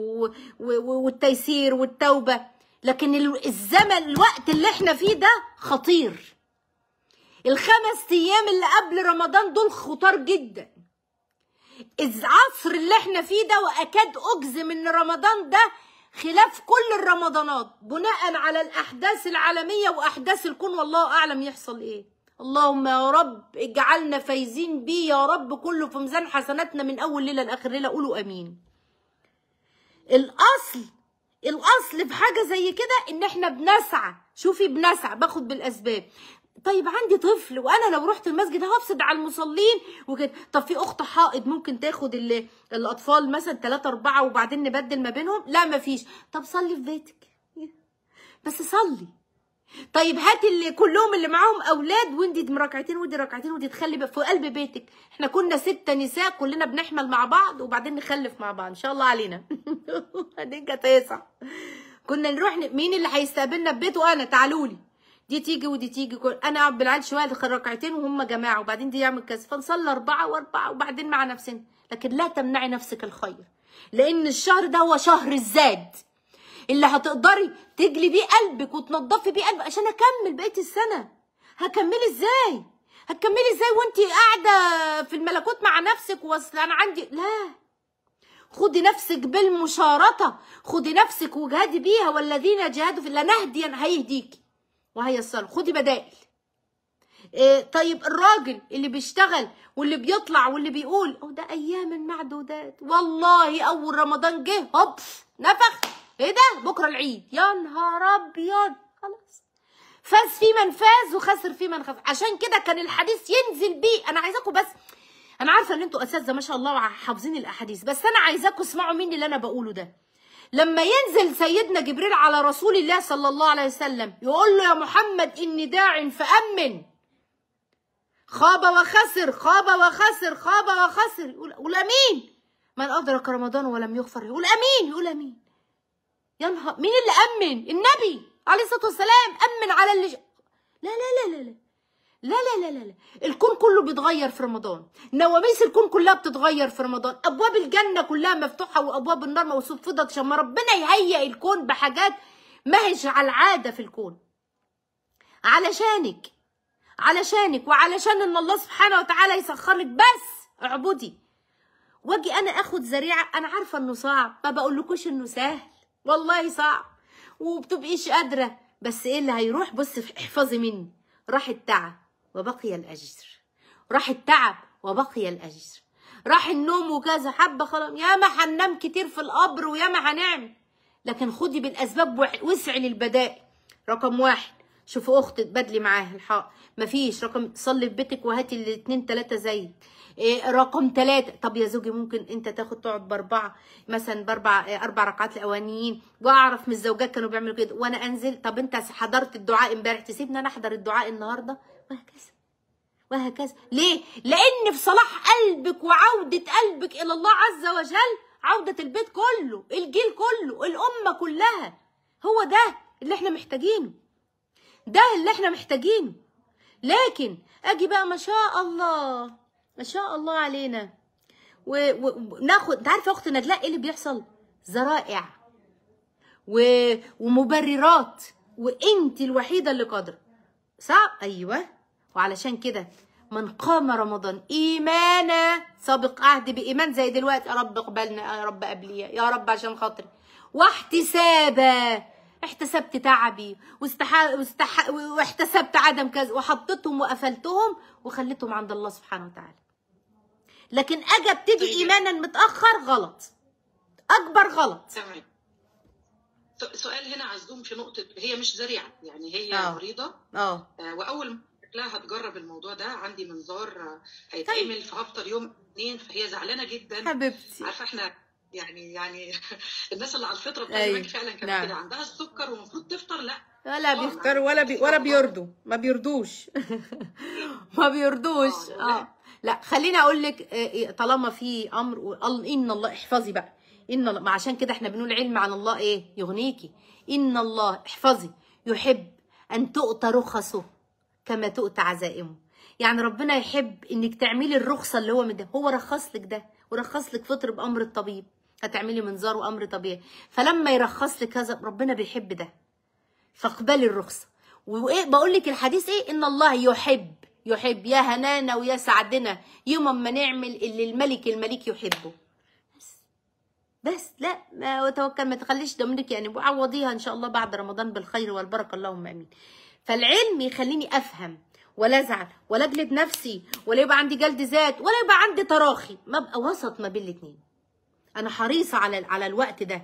والتيسير والتوبه لكن الزمن الوقت اللي احنا فيه ده خطير الخمس ايام اللي قبل رمضان دول خطار جدا العصر اللي احنا فيه ده واكاد اجزم ان رمضان ده خلاف كل الرمضانات بناء على الاحداث العالميه واحداث الكون والله اعلم يحصل ايه اللهم يا رب اجعلنا فايزين بيه يا رب كله في ميزان حسناتنا من اول ليله لاخر ليله قولوا امين الاصل الاصل في حاجه زي كده ان احنا بنسعى شوفي بنسعى باخد بالاسباب طيب عندي طفل وانا لو رحت المسجد هفسد على المصلين وكده طب في اخت حائض ممكن تاخد الاطفال مثلا ثلاثة أربعة وبعدين نبدل ما بينهم لا مفيش طب صلي في بيتك بس صلي طيب هات اللي كلهم اللي معاهم اولاد وندي ركعتين ودي ركعتين ودي تخلي في قلب بيتك احنا كنا ستة نساء كلنا بنحمل مع بعض وبعدين نخلف مع بعض ان شاء الله علينا هنبقى تسعة كنا نروح مين اللي هيستقبلنا في بيته انا تعالوا لي دي تيجي ودي تيجي كل انا اقعد بالعيال شويه ادخل ركعتين وهم جماعه وبعدين دي يعمل كذا فنصلي اربعه واربعه وبعدين مع نفسنا لكن لا تمنعي نفسك الخير لان الشهر ده هو شهر الزاد اللي هتقدري تجلي بيه قلبك وتنضفي بيه قلبك عشان اكمل بقيه السنه هكملي ازاي هتكملي ازاي وانت قاعده في الملكوت مع نفسك واصل انا عندي لا خدي نفسك بالمشارطه خدي نفسك وجهدي بيها والذين جاهدوا في لنهديا هيهديكي وهيصل خدي بدائل إيه طيب الراجل اللي بيشتغل واللي بيطلع واللي بيقول ده ايام معدودات والله اول رمضان جه هوب نفخ ايه ده بكره العيد يا نهار ابيض خلاص فاز في من فاز وخسر في من خسر عشان كده كان الحديث ينزل بيه انا عايزاكم بس انا عارفه ان انتوا اساتذه ما شاء الله حافظين الاحاديث بس انا عايزاكم اسمعوا مني اللي انا بقوله ده لما ينزل سيدنا جبريل على رسول الله صلى الله عليه وسلم يقول له يا محمد اني داع فامن خاب وخسر خاب وخسر خاب وخسر يقول امين من ادرك رمضان ولم يغفر يقول امين يقول امين يا نهار مين اللي امن النبي عليه الصلاه والسلام امن على اللي لا لا لا لا لا لا لا لا لا الكون كله بيتغير في رمضان نواميس الكون كلها بتتغير في رمضان ابواب الجنه كلها مفتوحه وابواب النار موصوفه عشان ما ربنا يهيئ الكون بحاجات ما هيش على العاده في الكون علشانك علشانك وعلشان ان الله سبحانه وتعالى يسخرك بس اعبدي واجي انا اخد زريعه انا عارفه انه صعب ما بقولكوش انه سهل والله صعب وبتبقيش قادرة بس ايه اللي هيروح بص احفظي مني راح التعب وبقي الأجر راح التعب وبقي الأجر راح النوم وكذا حبة خلاص ياما هننام كتير في القبر وياما هنعمل لكن خدي بالأسباب وسعي للبدائل رقم واحد شوفي اختي تبادلي معاها الحق مفيش رقم صلي في بيتك وهاتي الاتنين تلاتة زيك إيه، رقم ثلاثة طب يا زوجي ممكن انت تاخد تقعد باربعة مثلا باربع إيه، اربع ركعات الاوانيين واعرف من الزوجات كانوا بيعملوا كده وانا انزل طب انت حضرت الدعاء امبارح تسيبني انا احضر الدعاء النهارده وهكذا وهكذا ليه لان في صلاح قلبك وعودة قلبك الى الله عز وجل عودة البيت كله الجيل كله الامة كلها هو ده اللي احنا محتاجينه ده اللي احنا محتاجينه لكن اجي بقى ما شاء الله ما شاء الله علينا وناخد انت عارفه اخت نجلاء ايه اللي بيحصل ذرائع و... ومبررات وانت الوحيده اللي قادره صح ايوه وعلشان كده من قام رمضان ايمانا سابق عهد بايمان زي دلوقتي يا رب اقبلنا يا رب قبليا يا رب عشان خاطري واحتسابا احتسبت تعبي واستح... واستح... واحتسبت عدم كذا وحطيتهم وقفلتهم وخليتهم عند الله سبحانه وتعالى لكن اجي ابتدي طيب. ايمانا متاخر غلط اكبر غلط تمام سؤال هنا عزوم في نقطه هي مش ذريعه يعني هي أوه. مريضه اه, آه، واول شكلها هتجرب الموضوع ده عندي منظار هيتعمل طيب. فهفطر يوم اثنين فهي زعلانه جدا حبيبتي عارفه احنا يعني يعني الناس اللي على الفطره بتاعتك أيوة. فعلا كانت نعم. كده عندها السكر والمفروض تفطر لا ولا بيفطر ولا بي ولا بيرضوا ما بيرضوش ما بيرضوش اه لا خليني اقول لك آه، آه، طالما في امر وقال ان الله احفظي بقى ان الله ما عشان كده احنا بنقول علم عن الله ايه يغنيكي ان الله احفظي يحب ان تؤتى رخصه كما تؤتى عزائمه يعني ربنا يحب انك تعملي الرخصه اللي هو مده هو رخص لك ده ورخص لك فطر بامر الطبيب هتعملي منظار وامر طبيعي فلما يرخص لك هذا ربنا بيحب ده فاقبلي الرخصه وايه بقول لك الحديث ايه ان الله يحب يحب يا هنانا ويا سعدنا يوم ما نعمل اللي الملك الملك يحبه بس بس لا ما توكل ما تخليش ضميرك يعني بعوضيها ان شاء الله بعد رمضان بالخير والبركه اللهم امين فالعلم يخليني افهم ولا ازعل ولا اجلد نفسي ولا يبقى عندي جلد ذات ولا يبقى عندي تراخي ما ابقى وسط ما بين الاثنين انا حريصه على على الوقت ده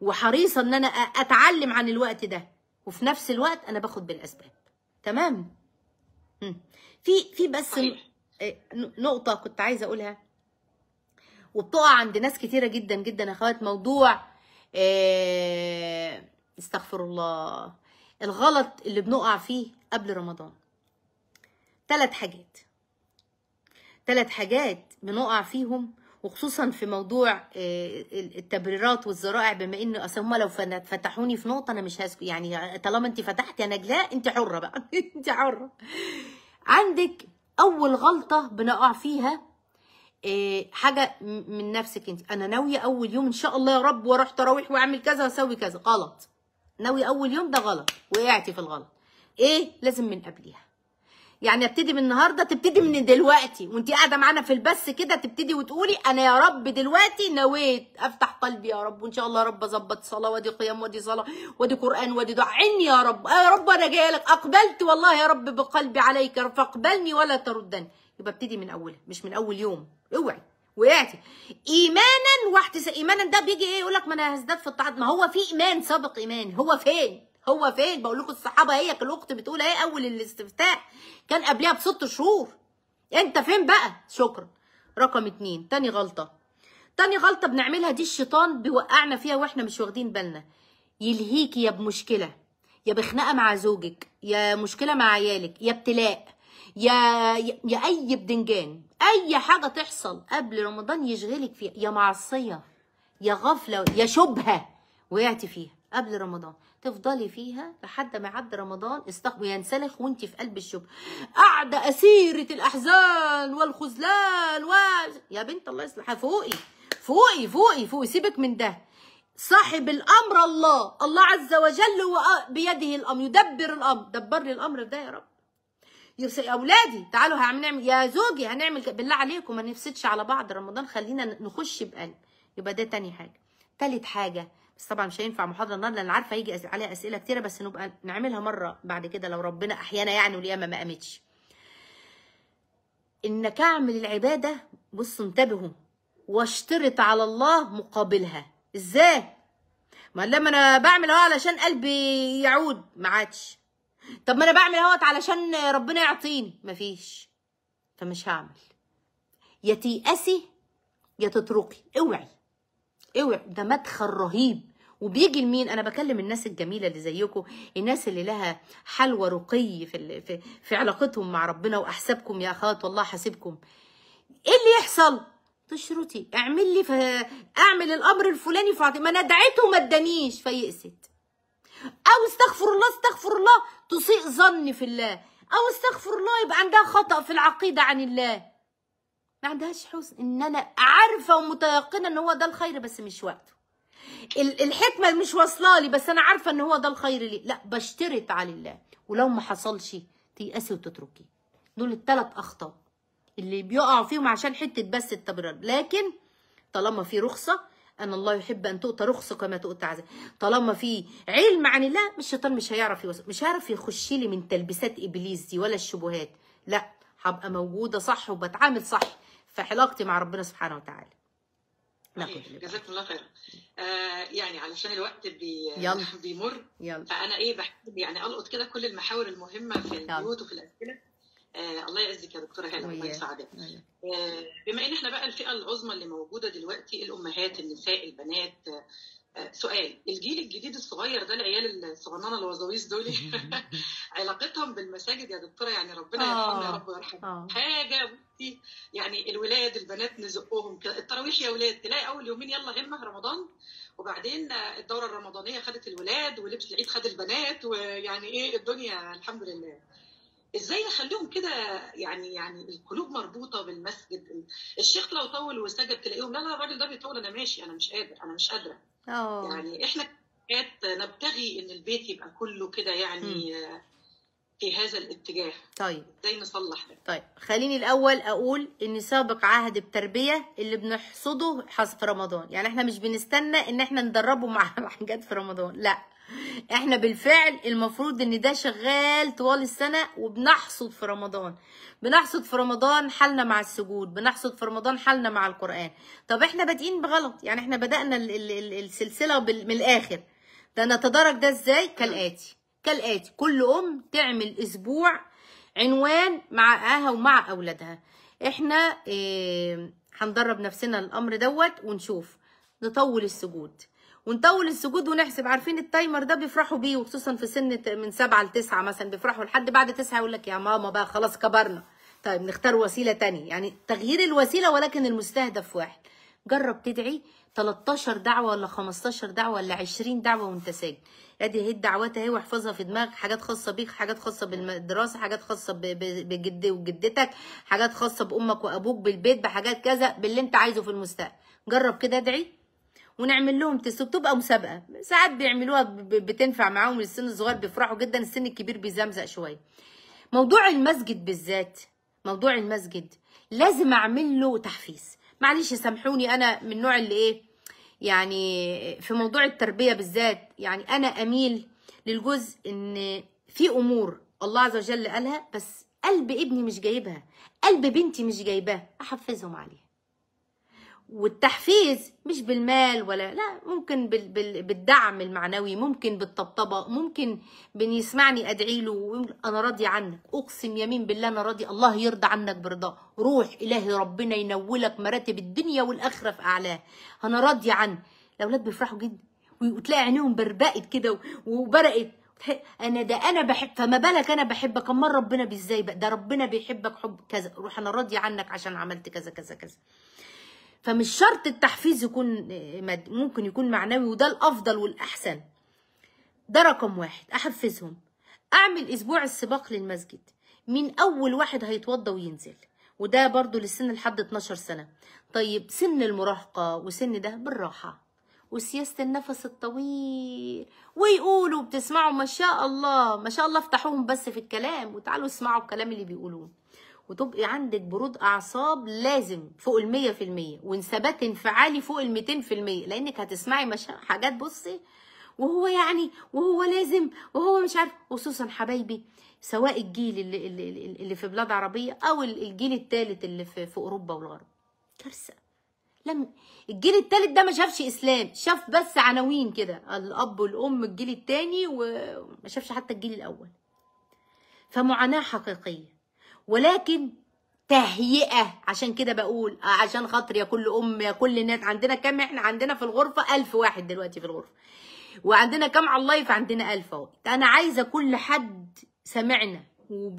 وحريصه ان انا اتعلم عن الوقت ده وفي نفس الوقت انا باخد بالاسباب تمام في في بس صحيح. إيه، نقطه كنت عايزه اقولها وبتقع عند ناس كتيره جدا جدا يا اخوات موضوع آه، استغفر الله الغلط اللي بنقع فيه قبل رمضان ثلاث حاجات ثلاث حاجات بنقع فيهم وخصوصا في موضوع آه، التبريرات والذرائع بما انه اصل لو فتحوني في نقطه انا مش هسكت يعني طالما انت فتحتي انا جلاء انت حره بقى انت حره عندك اول غلطه بنقع فيها إيه، حاجه من نفسك انت انا ناويه اول يوم ان شاء الله يا رب واروح تراويح واعمل كذا واسوي كذا غلط ناويه اول يوم ده غلط وقعتي في الغلط ايه لازم من قبليها يعني ابتدي من النهارده تبتدي من دلوقتي وانت قاعده معانا في البث كده تبتدي وتقولي انا يا رب دلوقتي نويت افتح قلبي يا رب وان شاء الله يا رب اظبط صلاه وادي قيام وادي صلاه وادي قران وادي دعاء عني يا رب آه يا رب انا جايه لك اقبلت والله يا رب بقلبي عليك فاقبلني ولا تردني يبقى ابتدي من اولها مش من اول يوم اوعي وقعتي ايمانا واحتسابا ايمانا ده بيجي ايه يقول لك ما انا هزداد في الطاعات ما هو في ايمان سابق ايمان هو فين هو فين بقول لكم الصحابه هي الاخت بتقول ايه اول الاستفتاء كان قبلها بست شهور انت فين بقى شكرا رقم اتنين تاني غلطه تاني غلطه بنعملها دي الشيطان بيوقعنا فيها واحنا مش واخدين بالنا يلهيك يا بمشكله يا بخناقه مع زوجك يا مشكله مع عيالك يا ابتلاء يا يا اي بدنجان اي حاجه تحصل قبل رمضان يشغلك فيها يا معصيه يا غفله يا شبهه وقعت فيها قبل رمضان تفضلي فيها لحد ما يعدي رمضان استخ... ينسلخ وانت في قلب الشبه قاعده اسيره الاحزان والخذلان و يا بنت الله يصلحها فوقي فوقي فوقي فوقي سيبك من ده صاحب الامر الله الله عز وجل بيده الامر يدبر الامر دبر لي الامر ده يا رب يا اولادي تعالوا هنعمل يا زوجي هنعمل بالله عليكم ما نفسدش على بعض رمضان خلينا نخش بقلب يبقى ده تاني حاجه تالت حاجه بس طبعا مش هينفع محاضره النهارده انا عارفه هيجي عليها اسئله كتيره بس نبقى نعملها مره بعد كده لو ربنا احيانا يعني والياما ما قامتش انك اعمل العباده بص انتبهوا واشترط على الله مقابلها ازاي ما لما انا بعمل اهو علشان قلبي يعود ما عادش طب ما انا بعمل اهوت علشان ربنا يعطيني مفيش فمش هعمل يا تيأسي يا تتركي اوعي اوعي ده مدخل رهيب وبيجي لمين انا بكلم الناس الجميله اللي زيكم الناس اللي لها حلوى رقي في في, في علاقتهم مع ربنا واحسابكم يا اخوات والله حاسبكم ايه اللي يحصل تشرطي اعمل لي اعمل الامر الفلاني فاعطي ما انا دعيته وما ادانيش فيقسد او استغفر الله استغفر الله تسيء ظني في الله او استغفر الله يبقى عندها خطا في العقيده عن الله ما عندهاش حزن ان انا عارفه ومتيقنه ان هو ده الخير بس مش وقته الحكمه مش واصله لي بس انا عارفه ان هو ده الخير لي لا بشترط على الله ولو ما حصلش تيأسي وتتركي دول الثلاث اخطاء اللي بيقعوا فيهم عشان حته بس التبرير لكن طالما في رخصه ان الله يحب ان تؤتى رخصه كما تؤتى عزة. طالما في علم عن الله مش الشيطان مش هيعرف يوصل مش هيعرف يخش لي من تلبسات ابليس دي ولا الشبهات لا هبقى موجوده صح وبتعامل صح في علاقتي مع ربنا سبحانه وتعالى جزاكم الله خير آه يعني علشان الوقت بي يلا. بيمر يلا. فانا ايه بحب يعني القط كده كل المحاور المهمه في البيوت وفي الاسئله آه الله يعزك يا دكتوره هلا الله يسعدك آه بما ان احنا بقى الفئه العظمى اللي موجوده دلوقتي الامهات النساء البنات سؤال الجيل الجديد الصغير ده العيال الصغننه الوزاويس دول علاقتهم بالمساجد يا دكتوره يعني ربنا آه، يرحمنا يا رب ويرحمنا آه. حاجه بصي يعني الولاد البنات نزقهم التراويح يا ولاد تلاقي اول يومين يلا غمه رمضان وبعدين الدوره الرمضانيه خدت الولاد ولبس العيد خد البنات ويعني ايه الدنيا الحمد لله ازاي اخليهم كده يعني يعني القلوب مربوطه بالمسجد الشيخ لو طول وسجد تلاقيهم لا لا الراجل ده بيطول انا ماشي انا مش قادر انا مش قادره آه. يعني احنا كانت نبتغي ان البيت يبقى كله كده يعني م. في هذا الاتجاه طيب ازاي نصلح ده طيب خليني الاول اقول ان سابق عهد التربيه اللي بنحصده في رمضان يعني احنا مش بنستنى ان احنا ندربه مع حاجات في رمضان لا احنا بالفعل المفروض ان ده شغال طوال السنه وبنحصد في رمضان بنحصد في رمضان حالنا مع السجود بنحصد في رمضان حالنا مع القران طب احنا بادئين بغلط يعني احنا بدانا السلسله من الاخر ده نتدرج ده ازاي كالاتي كالاتي كل ام تعمل اسبوع عنوان معاها ومع اولادها احنا آه، هندرب ايه نفسنا الامر دوت ونشوف نطول السجود ونطول السجود ونحسب عارفين التايمر ده بيفرحوا بيه وخصوصا في سن من سبعة لتسعة مثلا بيفرحوا لحد بعد تسعة يقول لك يا ماما بقى خلاص كبرنا طيب نختار وسيله تانية يعني تغيير الوسيله ولكن المستهدف واحد جرب تدعي 13 دعوه ولا 15 دعوه ولا 20 دعوه وانت ساجد ادي هي الدعوات اهي واحفظها في دماغك حاجات خاصه بيك حاجات خاصه بالدراسه حاجات خاصه بجد وجدتك حاجات خاصه بامك وابوك بالبيت بحاجات كذا باللي انت عايزه في المستقبل جرب كده ادعي ونعمل لهم تيست وبتبقى مسابقه ساعات بيعملوها بتنفع معاهم السن الصغير بيفرحوا جدا السن الكبير بيزمزق شويه موضوع المسجد بالذات موضوع المسجد لازم اعمل له تحفيز معلش سامحوني انا من النوع اللي ايه يعني في موضوع التربيه بالذات يعني انا اميل للجزء ان في امور الله عز وجل قالها بس قلب ابني مش جايبها قلب بنتي مش جايباه احفزهم عليها والتحفيز مش بالمال ولا لا ممكن بال بال بالدعم المعنوي ممكن بالطبطبة ممكن بان يسمعني ادعي له انا راضي عنك اقسم يمين بالله انا راضي الله يرضى عنك برضاه روح الهي ربنا ينولك مراتب الدنيا والاخره في اعلاه انا راضي عنك الاولاد بيفرحوا جدا وتلاقي عينيهم بربقت كده وبرقت انا ده انا بحب فما بالك انا بحبك امال ربنا بازاي بقى ده ربنا بيحبك حب كذا روح انا راضي عنك عشان عملت كذا كذا كذا فمش شرط التحفيز يكون آه، ممكن يكون معنوي وده الافضل والاحسن ده رقم واحد احفزهم اعمل اسبوع السباق للمسجد مين اول واحد هيتوضى وينزل وده برضو للسن لحد 12 سنه طيب سن المراهقه وسن ده بالراحه وسياسه النفس الطويل ويقولوا بتسمعوا ما شاء الله ما شاء الله افتحوهم بس في الكلام وتعالوا اسمعوا الكلام اللي بيقولوه وتبقي عندك برود اعصاب لازم فوق ال 100% وانثبات انفعالي فوق ال 200% لانك هتسمعي مش حاجات بصي وهو يعني وهو لازم وهو مش عارف خصوصا حبايبي سواء الجيل اللي, اللي, اللي في بلاد عربيه او الجيل الثالث اللي في, في اوروبا والغرب كارثه لم الجيل الثالث ده ما شافش اسلام شاف بس عناوين كده الاب والام الجيل الثاني وما شافش حتى الجيل الاول فمعاناه حقيقيه ولكن تهيئه عشان كده بقول آه، عشان خاطر يا كل ام يا كل الناس عندنا كام احنا عندنا في الغرفه ألف واحد دلوقتي في الغرفه وعندنا كام على اللايف عندنا ألف اهو انا عايزه كل حد سمعنا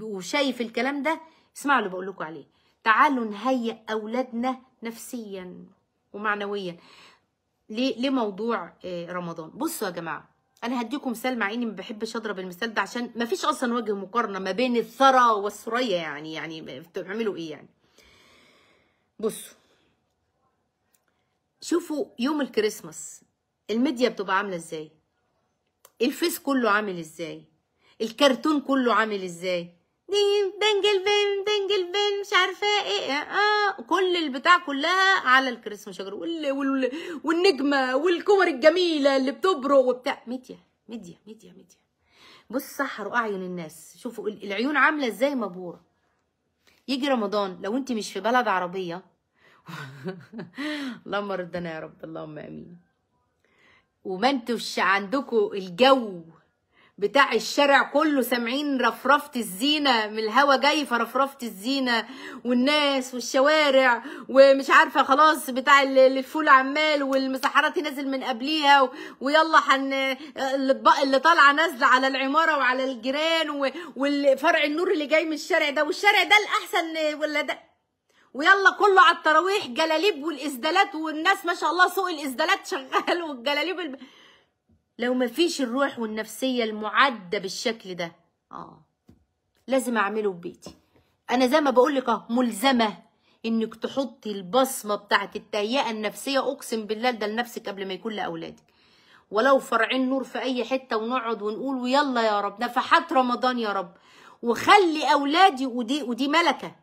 وشايف الكلام ده اسمعوا اللي بقول لكم عليه تعالوا نهيئ اولادنا نفسيا ومعنويا لموضوع آه، رمضان بصوا يا جماعه انا هديكم مثال مع اني ما بحبش اضرب المثال ده عشان ما فيش اصلا وجه مقارنه ما بين الثرى والثريا يعني يعني بتعملوا ايه يعني بصوا شوفوا يوم الكريسماس الميديا بتبقى عامله ازاي الفيس كله عامل ازاي الكرتون كله عامل ازاي ديم دنجل بيم دنجل بيم مش عارفه ايه آه،, اه كل البتاع كلها على الكريسما شجر وال... وال... والنجمه والكور الجميله اللي بتبرق وبتاع ميديا ميديا ميديا ميديا بص سحروا اعين الناس شوفوا العيون عامله ازاي مبهوره يجي رمضان لو انت مش في بلد عربيه اللهم ردنا يا رب اللهم امين وما انتوش عندكم الجو بتاع الشارع كله سامعين رفرفة الزينة من الهوا جاي فرفرفة الزينة والناس والشوارع ومش عارفة خلاص بتاع الفول عمال والمسحرات نازل من قبليها ويلا حن اللي طالعة نازلة على العمارة وعلى الجيران وفرع النور اللي جاي من الشارع ده والشارع ده الأحسن ولا ده ويلا كله على التراويح جلاليب والاسدالات والناس ما شاء الله سوق الاسدالات شغال والجلاليب الب... لو مفيش الروح والنفسية المعدة بالشكل ده آه لازم أعمله في بيتي أنا زي ما بقول لك ملزمة إنك تحطي البصمة بتاعة التهيئة النفسية أقسم بالله ده لنفسك قبل ما يكون لأولادك ولو فرعين نور في أي حتة ونقعد ونقول ويلا يا رب نفحات رمضان يا رب وخلي أولادي ودي ودي ملكة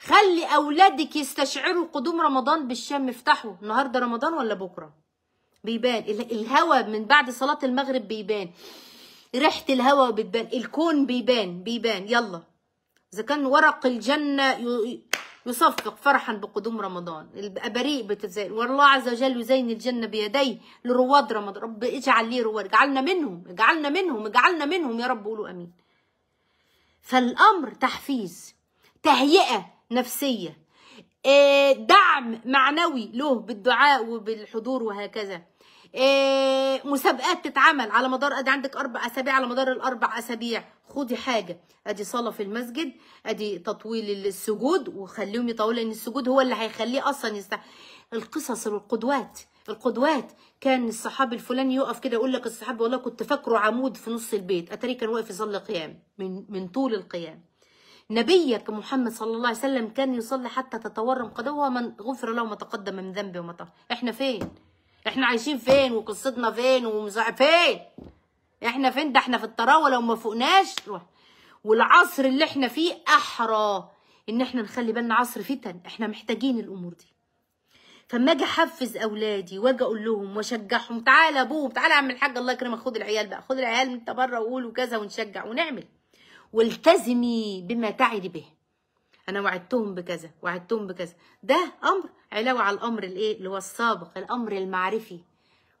خلي أولادك يستشعروا قدوم رمضان بالشم افتحوا النهارده رمضان ولا بكره بيبان الهواء من بعد صلاة المغرب بيبان ريحة الهواء بتبان الكون بيبان بيبان يلا إذا كان ورق الجنة يصفق فرحا بقدوم رمضان الأبريء بتزين والله عز وجل يزين الجنه بيديه لرواد رمضان رب اجعل لي رواد اجعلنا منهم اجعلنا منهم اجعلنا منهم يا رب قولوا امين فالامر تحفيز تهيئه نفسيه آه، دعم معنوي له بالدعاء وبالحضور وهكذا آه، مسابقات تتعمل على مدار ادي عندك اربع اسابيع على مدار الاربع اسابيع خدي حاجه ادي صلاه في المسجد ادي تطويل السجود وخليهم يطولوا لان السجود هو اللي هيخليه اصلا يستحق القصص والقدوات القدوات كان الصحابي الفلاني يقف كده يقول لك الصحابي والله كنت فاكره عمود في نص البيت اتاري كان واقف يصلي قيام من من طول القيام نبيك محمد صلى الله عليه وسلم كان يصلي حتى تتورم قدوه من غفر له ما تقدم من ذنبه وما تقدم احنا فين احنا عايشين فين وقصتنا فين ومزع فين احنا فين ده احنا في الطراوه لو ما فوقناش والعصر اللي احنا فيه احرى ان احنا نخلي بالنا عصر فتن احنا محتاجين الامور دي فما اجي احفز اولادي واجي اقول لهم واشجعهم تعالى ابوهم ابوه تعالى يا عم الحاج الله يكرمك خد العيال بقى خد العيال انت بره وقول وكذا ونشجع ونعمل والتزمي بما تعد به انا وعدتهم بكذا وعدتهم بكذا ده امر علاوه على الامر الايه اللي هو السابق الامر المعرفي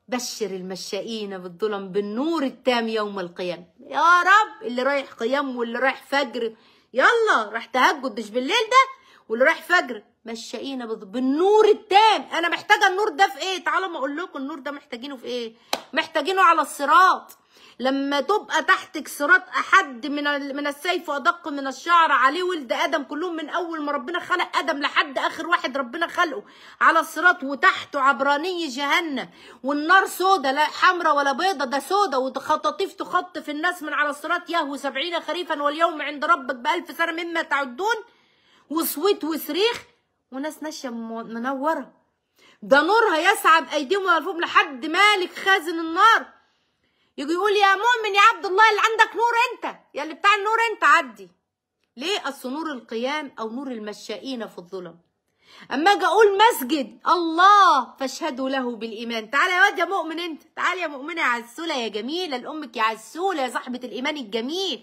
بشر المشائين بالظلم بالنور التام يوم القيامة يا رب اللي رايح قيام واللي رايح فجر يلا راح تهجد مش بالليل ده واللي رايح فجر مشائين بالنور التام انا محتاجه النور ده في ايه تعالوا ما اقول لكم النور ده محتاجينه في ايه محتاجينه على الصراط لما تبقى تحت كسرات احد من من السيف وادق من الشعر عليه ولد ادم كلهم من اول ما ربنا خلق ادم لحد اخر واحد ربنا خلقه على صراط وتحته عبراني جهنم والنار سودا لا حمرا ولا بيضه ده سودا وخطاطيف تخط في الناس من على صراط يهو سبعين خريفا واليوم عند ربك بألف سنه مما تعدون وصويت وصريخ وناس ناشية منوره ده نورها يسعى بايديهم لحد مالك خازن النار يجي يقول يا مؤمن يا عبد الله اللي عندك نور انت يا اللي بتاع النور انت عدي ليه اصل نور القيام او نور المشائين في الظلم اما اجي اقول مسجد الله فاشهدوا له بالايمان تعالى يا واد يا مؤمن انت تعالى يا مؤمنه يا عسوله يا جميله لامك يا عسوله يا صاحبه الايمان الجميل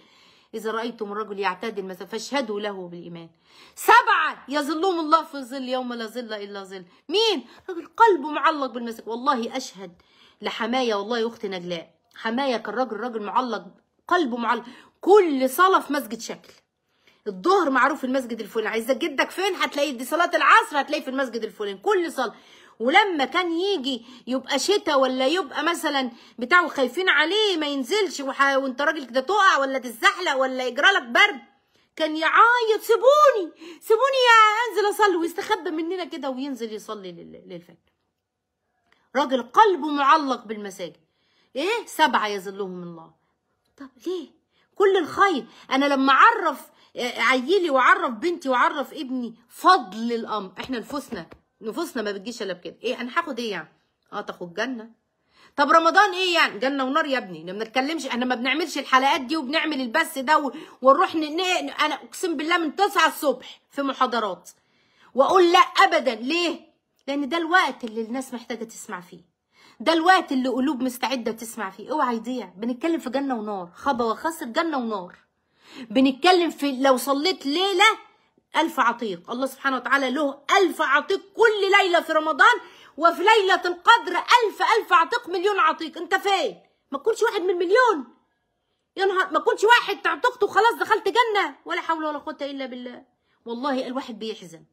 إذا رأيتم الرجل يعتدي المسجد فاشهدوا له بالإيمان. سبعة يظلهم الله في ظل يوم لا ظل إلا ظل. مين؟ رجل قلبه معلق بالمسجد والله أشهد لحماية والله أخت نجلاء حمايك الراجل راجل معلق قلبه معلق كل صلاه في مسجد شكل الظهر معروف في المسجد الفلاني عايزه جدك فين هتلاقي دي صلاه العصر هتلاقي في المسجد الفلاني كل صلاه ولما كان يجي يبقى شتاء ولا يبقى مثلا بتاعه خايفين عليه ما ينزلش وح... وانت راجل كده تقع ولا تتزحلق ولا يجرى لك برد كان يعيط سيبوني سيبوني يا انزل اصلي ويستخبى مننا كده وينزل يصلي للفجر راجل قلبه معلق بالمساجد ايه سبعه يظلهم الله طب ليه كل الخير انا لما اعرف آه، عيلي واعرف بنتي واعرف ابني فضل الامر احنا نفوسنا نفوسنا ما بتجيش الا بكده ايه انا هاخد ايه يعني اه تاخد جنه طب رمضان ايه يعني جنه ونار يا ابني ما بنتكلمش احنا ما بنعملش الحلقات دي وبنعمل البث ده ونروح انا اقسم بالله من 9 الصبح في محاضرات واقول لا ابدا ليه لان ده الوقت اللي الناس محتاجه تسمع فيه ده الوقت اللي قلوب مستعده تسمع فيه اوعى يضيع بنتكلم في جنه ونار خبا وخسر جنه ونار بنتكلم في لو صليت ليله ألف عتيق الله سبحانه وتعالى له ألف عتيق كل ليلة في رمضان وفي ليلة القدر ألف ألف عتيق مليون عتيق أنت فين ما تكونش واحد من مليون يا نهار ما تكونش واحد تعتقته وخلاص دخلت جنة ولا حول ولا قوة إلا بالله والله الواحد بيحزن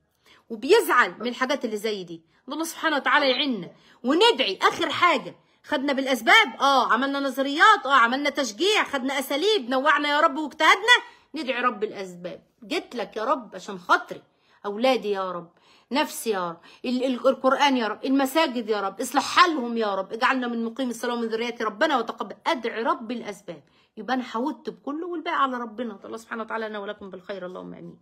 وبيزعل من الحاجات اللي زي دي الله سبحانه وتعالى يعيننا وندعي اخر حاجه خدنا بالاسباب اه عملنا نظريات اه عملنا تشجيع خدنا اساليب نوعنا يا رب واجتهدنا ندعي رب الاسباب جيت لك يا رب عشان خاطري اولادي يا رب نفسي يا رب القران يا رب المساجد يا رب اصلح حالهم يا رب اجعلنا من مقيم الصلاه ومن ذريات ربنا وتقبل ادعي رب الاسباب يبقى انا حوت بكله والباقي على ربنا الله سبحانه وتعالى انا ولكم بالخير اللهم امين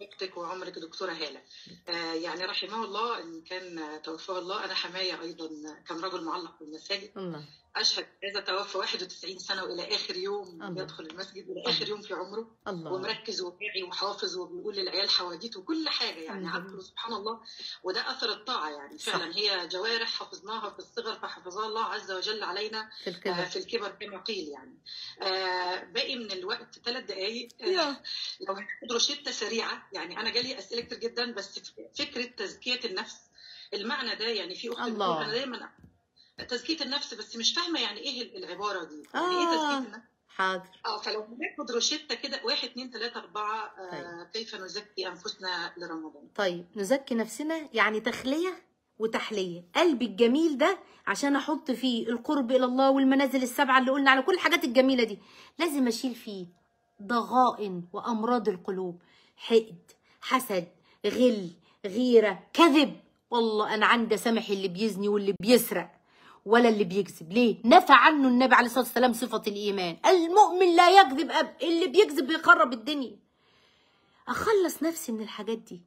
حضرتك وعمرك دكتوره هاله آه يعني رحمه الله ان كان توفاه الله انا حمايه ايضا كان رجل معلق بالمساجد الله. أشهد إذا توفى 91 سنة وإلى آخر يوم الله. يدخل المسجد إلى آخر يوم في عمره الله. ومركز وواعي وحافظ وبيقول للعيال حواديت وكل حاجة يعني عبده سبحان الله وده أثر الطاعة يعني صح. فعلا هي جوارح حفظناها في الصغر فحفظها الله عز وجل علينا في الكبر, آه في الكبر كما قيل يعني آه باقي من الوقت ثلاث دقايق آه، لو هناخد شتة سريعة يعني أنا جالي أسئلة كتير جدا بس فكرة تزكية النفس المعنى ده يعني في اخت الله. انا دايما تزكيه النفس بس مش فاهمه يعني ايه العباره دي يعني إيه آه. ايه تزكيه النفس حاضر اه فلو ناخد روشته كده واحد اثنين ثلاثة اربعه آه، طيب. كيف نزكي انفسنا لرمضان طيب نزكي نفسنا يعني تخليه وتحليه قلبي الجميل ده عشان احط فيه القرب الى الله والمنازل السبعه اللي قلنا على كل الحاجات الجميله دي لازم اشيل فيه ضغائن وامراض القلوب حقد حسد غل غيره كذب والله انا عندي سامح اللي بيزني واللي بيسرق ولا اللي بيكذب ليه نفى عنه النبي عليه الصلاه والسلام صفه الايمان المؤمن لا يكذب أب. اللي بيكذب بيخرب الدنيا اخلص نفسي من الحاجات دي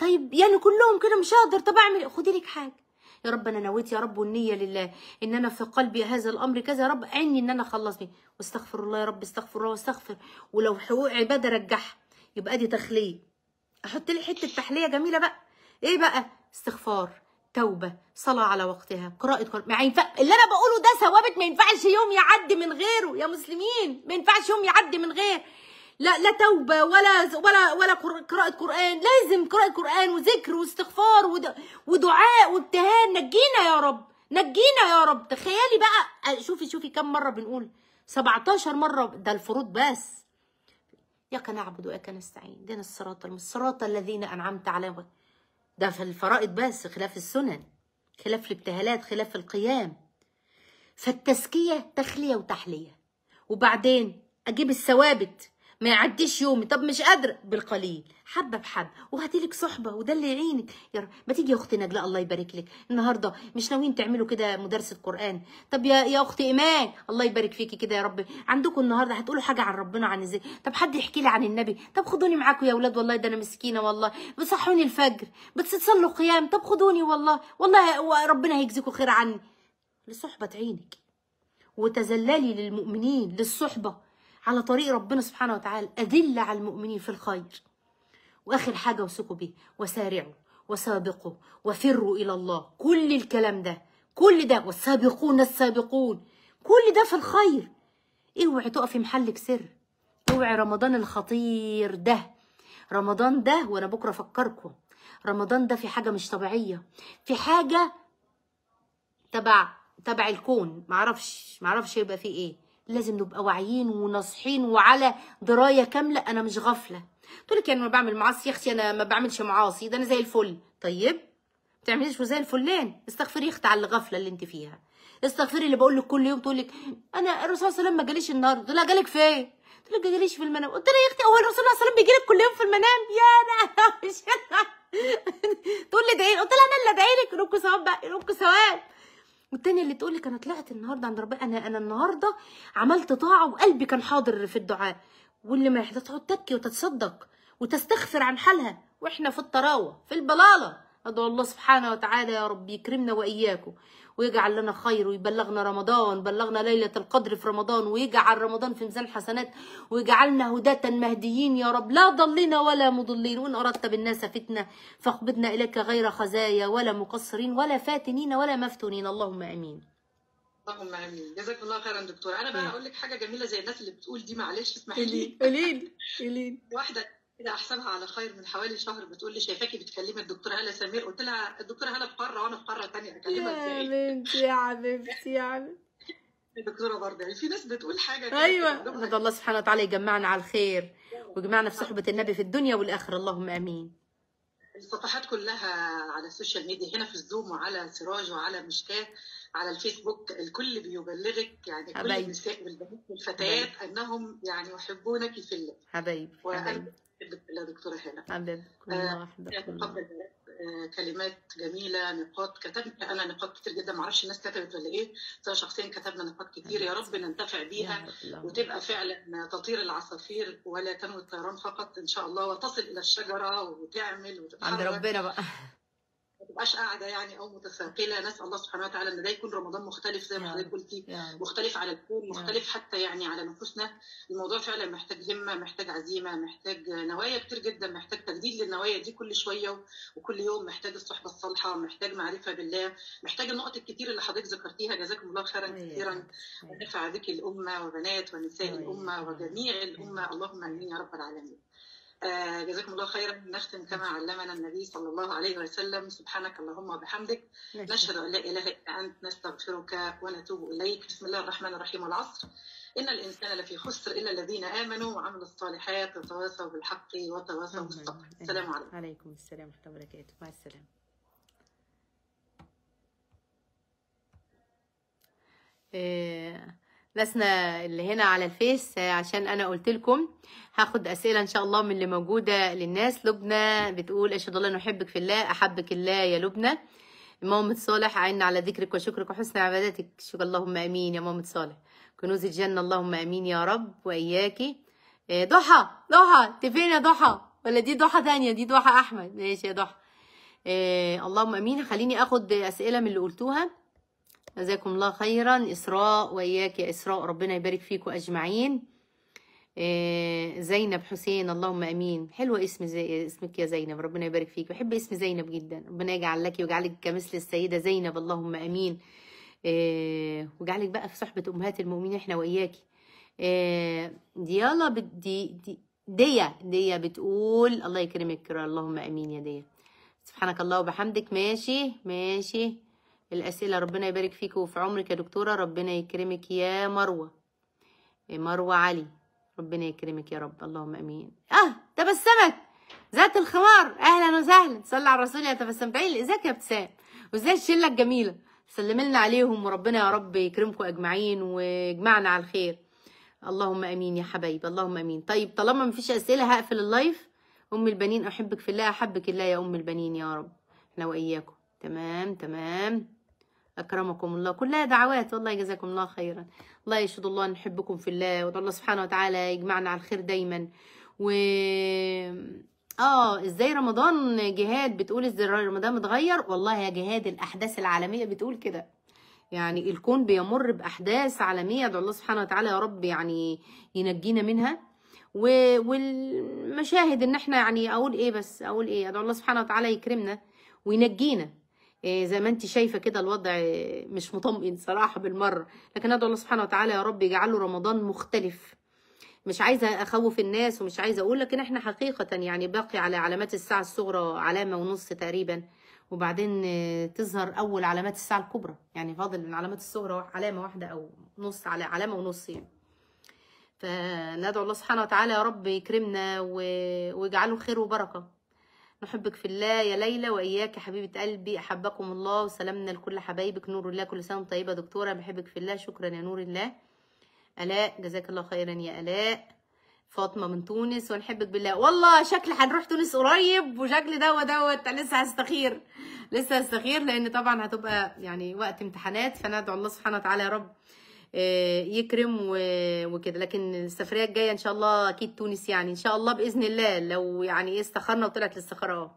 طيب يعني كلهم كده مش هقدر طب اعمل إيه؟ خدي لك حاجه يا رب انا نويت يا رب والنيه لله ان انا في قلبي هذا الامر كذا يا رب عني ان انا اخلص بيه واستغفر الله يا رب استغفر الله واستغفر ولو حقوق عباده رجعها يبقى دي تخليه احط لي حته تحليه جميله بقى ايه بقى استغفار توبه صلاه على وقتها قراءه قران ما ينفع اللي انا بقوله ده ثوابت ما ينفعش يوم يعدي من غيره يا مسلمين ما ينفعش يوم يعدي من غير لا لا توبه ولا ولا ولا قراءه قران لازم قراءه قران وذكر واستغفار ودعاء وابتهال نجينا يا رب نجينا يا رب تخيلي بقى شوفي شوفي كم مره بنقول 17 مره ده الفروض بس إياك نعبد وإياك نستعين دين الصراط الصراط الذين أنعمت عليهم ده في الفرائض بس خلاف السنن خلاف الابتهالات خلاف القيام فالتزكية تخلية وتحلية وبعدين أجيب الثوابت ما يعديش يومي طب مش قادره بالقليل حبه بحبه وهاتيلك صحبه وده اللي يعينك يا رب ما تيجي يا اختي نجلاء الله يبارك لك النهارده مش ناويين تعملوا كده مدرسه قران طب يا يا اختي ايمان الله يبارك فيكي كده يا رب عندكم النهارده هتقولوا حاجه عن ربنا عن ازاي طب حد يحكي لي عن النبي طب خدوني معاكم يا اولاد والله ده انا مسكينه والله بتصحوني الفجر بتصلوا قيام طب خدوني والله والله ربنا هيجزيكم خير عني لصحبه عينك وتزللي للمؤمنين للصحبه على طريق ربنا سبحانه وتعالى أدلة على المؤمنين في الخير وآخر حاجة وثقوا به وسارعوا وسابقوا وفروا إلى الله كل الكلام ده كل ده والسابقون السابقون كل ده في الخير اوعي تقفي محلك سر اوعي رمضان الخطير ده رمضان ده وانا بكره افكركم رمضان ده في حاجه مش طبيعيه في حاجه تبع تبع الكون معرفش معرفش يبقى فيه ايه لازم نبقى واعيين وناصحين وعلى درايه كامله انا مش غافله تقول لك يعني ما بعمل معاصي يا اختي انا ما بعملش معاصي ده انا زي الفل طيب ما تعمليش زي الفلان استغفري يا اختي على الغفله اللي انت فيها استغفري اللي بقول لك كل يوم تقول لك انا الرسول صلى الله عليه وسلم ما جاليش النهارده لا جالك فين قلت لك جاليش في المنام قلت لها يا اختي هو الرسول صلى الله عليه وسلم بيجي لك كل يوم في المنام يا انا تقول لي ادعي قلت لها انا اللي ادعي لك ركوا ثواب بقى ركوا ثواب والتانية اللي تقول لك انا طلعت النهارده عند ربنا انا انا النهارده عملت طاعه وقلبي كان حاضر في الدعاء واللي ما تقعد تبكي وتتصدق وتستغفر عن حالها واحنا في الطراوه في البلاله ادعو الله سبحانه وتعالى يا رب يكرمنا واياكم ويجعل لنا خير ويبلغنا رمضان بلغنا ليلة القدر في رمضان ويجعل رمضان في ميزان حسنات ويجعلنا هداة مهديين يا رب لا ضلين ولا مضلين وإن أردت بالناس فتنة فاقبضنا إليك غير خزايا ولا مقصرين ولا فاتنين ولا مفتونين اللهم آمين اللهم امين جزاك الله خيرا دكتوره انا بقى هقول آه. لك حاجه جميله زي الناس اللي بتقول دي معلش اسمحي لي قولي لي واحده كده احسبها على خير من حوالي شهر بتقول لي شايفاكي بتكلمي الدكتوره هلا سمير قلت لها الدكتوره هلا في قاره وانا في قاره ثانيه اكلمها ازاي؟ يا بنتي يا حبيبتي يا حبيبتي دكتوره برضه يعني في ناس بتقول حاجه كده ايوه نحمد الله سبحانه وتعالى يجمعنا على الخير ويجمعنا في صحبه النبي في الدنيا والاخره اللهم امين الصفحات كلها على السوشيال ميديا هنا في الزوم وعلى سراج وعلى مشكاه على الفيسبوك الكل بيبلغك يعني كل النساء والبنات والفتيات انهم يعني يحبونك في الله حبايبي حبايبي لا دكتوره هنا عبد آه،, آه كلمات جميله نقاط كتبت انا نقاط كتير جدا معرفش الناس كتبت ولا ايه بس انا شخصيا كتبنا نقاط كتير يا رب ننتفع بيها وتبقى فعلا تطير العصافير ولا تنوي الطيران فقط ان شاء الله وتصل الى الشجره وتعمل وتتحرك عند ربنا بقى مبقاش قاعده يعني او متثاقله نسال الله سبحانه وتعالى ان ده يكون رمضان مختلف زي ما حضرتك قلتي مختلف على الكون مختلف حتى يعني على نفوسنا الموضوع فعلا محتاج همه محتاج عزيمه محتاج نوايا كتير جدا محتاج تجديد للنوايا دي كل شويه وكل يوم محتاج الصحبه الصالحه محتاج معرفه بالله محتاج النقط الكتير اللي حضرتك ذكرتيها جزاكم الله خيرا كثيرا ونفع بك الامه وبنات ونساء الامه وجميع الامه اللهم امين يا رب العالمين آه، جزاكم الله خيرا نختم كما علمنا النبي صلى الله عليه وسلم سبحانك اللهم وبحمدك نشهد ان لا اله الا انت نستغفرك ونتوب اليك بسم الله الرحمن الرحيم والعصر ان الانسان لفي خسر الا الذين امنوا وعملوا الصالحات وتواصوا بالحق وتواصوا بالصبر السلام عليكم وعليكم السلام ورحمه الله وبركاته مع السلامه ناسنا آه، اللي هنا على الفيس آه، عشان انا قلت لكم هاخد اسئله ان شاء الله من اللي موجوده للناس لبنى بتقول اشهد الله ان احبك في الله احبك الله يا لبنى مامة صالح عنا على ذكرك وشكرك وحسن عبادتك شكرا اللهم امين يا مامة صالح كنوز الجنه اللهم امين يا رب واياكي آه، ضحى ضحى انت فين يا ضحى ولا دي ضحى ثانيه دي ضحى احمد ماشي يا ضحى آه، اللهم امين خليني اخد اسئله من اللي قلتوها جزاكم الله خيرا اسراء واياك يا اسراء ربنا يبارك فيكم اجمعين آه، زينب حسين اللهم امين حلو اسم زي اسمك يا زينب ربنا يبارك فيك بحب اسم زينب جدا ربنا يجعل لك ويجعلك كمثل السيده زينب اللهم امين آه، ويجعلك بقى في صحبه امهات المؤمنين احنا واياكي ديالا آه، بدي دي ديا ديا بتقول الله يكرمك اللهم امين يا ديا سبحانك الله وبحمدك ماشي ماشي الاسئله ربنا يبارك فيك وفي عمرك يا دكتوره ربنا يكرمك يا مروه مروه علي ربنا يكرمك يا رب اللهم امين اه تبسمت ذات الخمار اهلا وسهلا صلي على الرسول يا تبسمتين ازيك يا ابتسام وازاي الشله الجميله سلم لنا عليهم وربنا يا رب يكرمكم اجمعين ويجمعنا على الخير اللهم امين يا حبايبي اللهم امين طيب طالما مفيش اسئله هقفل اللايف ام البنين احبك في الله احبك الله يا ام البنين يا رب احنا واياكم تمام تمام أكرمكم الله كلها دعوات والله جزاكم الله خيرا الله يشهد الله نحبكم في الله والله سبحانه وتعالى يجمعنا على الخير دايما و اه ازاي رمضان جهاد بتقول ازاي رمضان متغير والله يا جهاد الاحداث العالميه بتقول كده يعني الكون بيمر باحداث عالميه ادعو الله سبحانه وتعالى يا رب يعني ينجينا منها والمشاهد ان احنا يعني اقول ايه بس اقول ايه ادعو الله سبحانه وتعالى يكرمنا وينجينا إيه، زي ما انت شايفه كده الوضع مش مطمئن صراحه بالمره لكن ادعو الله سبحانه وتعالى يا رب يجعله رمضان مختلف مش عايزه اخوف الناس ومش عايزه اقول لكن احنا حقيقه يعني باقي على علامات الساعه الصغرى علامه ونص تقريبا وبعدين آه، تظهر اول علامات الساعه الكبرى يعني فاضل من علامات الصغرى علامه واحده او نص على علامه ونص يعني فندعو الله سبحانه وتعالى يا رب يكرمنا ويجعله خير وبركه نحبك في الله يا ليلى واياك يا حبيبه قلبي احبكم الله وسلامنا لكل حبايبك نور الله كل سنه طيبه دكتوره بحبك في الله شكرا يا نور الله الاء جزاك الله خيرا يا الاء فاطمه من تونس ونحبك بالله والله شكل هنروح تونس قريب وشكل دوت دوت لسه هستخير لسه هستخير لان طبعا هتبقى يعني وقت امتحانات فندعو الله سبحانه وتعالى يا رب آه، يكرم وكده لكن السفريه الجايه ان شاء الله اكيد تونس يعني ان شاء الله باذن الله لو يعني ايه استخرنا وطلعت الاستخاره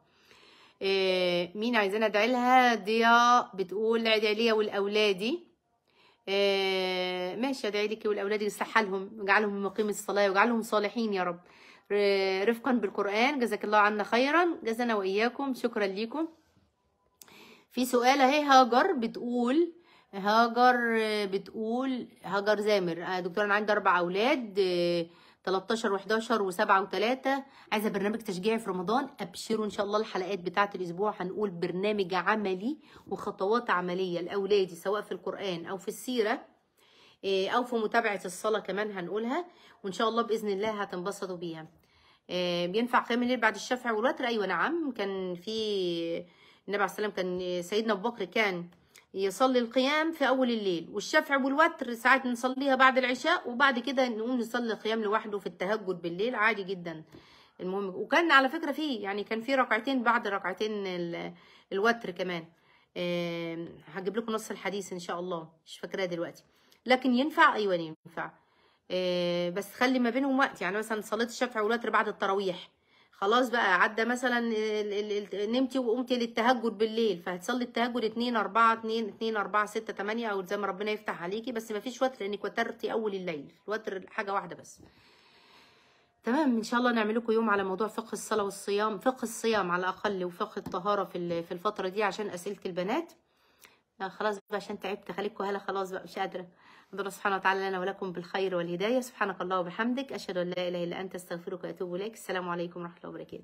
آه، مين عايزين ادعي لها ضياء بتقول ادعي ليا ولاولادي آه، ماشي ادعي لك ولاولادي يصح لهم واجعلهم مقيم الصلاه واجعلهم صالحين يا رب رفقا بالقران جزاك الله عنا خيرا جزانا واياكم شكرا ليكم في سؤال اهي هاجر بتقول هاجر بتقول هاجر زامر آه، دكتور انا عندي اربع اولاد 13 و11 و7 و3 عايزه برنامج تشجيعي في رمضان ابشروا ان شاء الله الحلقات بتاعه الاسبوع هنقول برنامج عملي وخطوات عمليه لاولادي سواء في القران او في السيره آه، او في متابعه الصلاه كمان هنقولها وان شاء الله باذن الله هتنبسطوا بيها آه، بينفع قيام الليل بعد الشفع والوتر ايوه نعم كان في النبي عليه السلام كان سيدنا ابو بكر كان يصلي القيام في اول الليل والشفع والوتر ساعات نصليها بعد العشاء وبعد كده نقوم نصلي القيام لوحده في التهجد بالليل عادي جدا المهم وكان على فكره في يعني كان في ركعتين بعد ركعتين الوتر كمان أه هجيب لكم نص الحديث ان شاء الله مش فاكراه دلوقتي لكن ينفع ايوه ينفع أه بس خلي ما بينهم وقت يعني مثلا صلاه الشفع والوتر بعد التراويح خلاص بقى عدى مثلا نمتي وقمتي للتهجد بالليل فهتصلي التهجد 2 4 2 2 4 6 8 او زي ما ربنا يفتح عليكي بس مفيش وتر لانك وترتي اول الليل الوتر حاجه واحده بس تمام ان شاء الله نعمل لكم يوم على موضوع فقه الصلاه والصيام فقه الصيام على الاقل وفقه الطهاره في في الفتره دي عشان اسئله البنات آه، خلاص بقى عشان تعبت خليكوا هلا خلاص بقى مش قادره الحمد سبحانه وتعالى لنا ولكم بالخير والهداية سبحانك الله وبحمدك أشهد أن لا إله إلا أنت أستغفرك وأتوب إليك السلام عليكم ورحمة الله وبركاته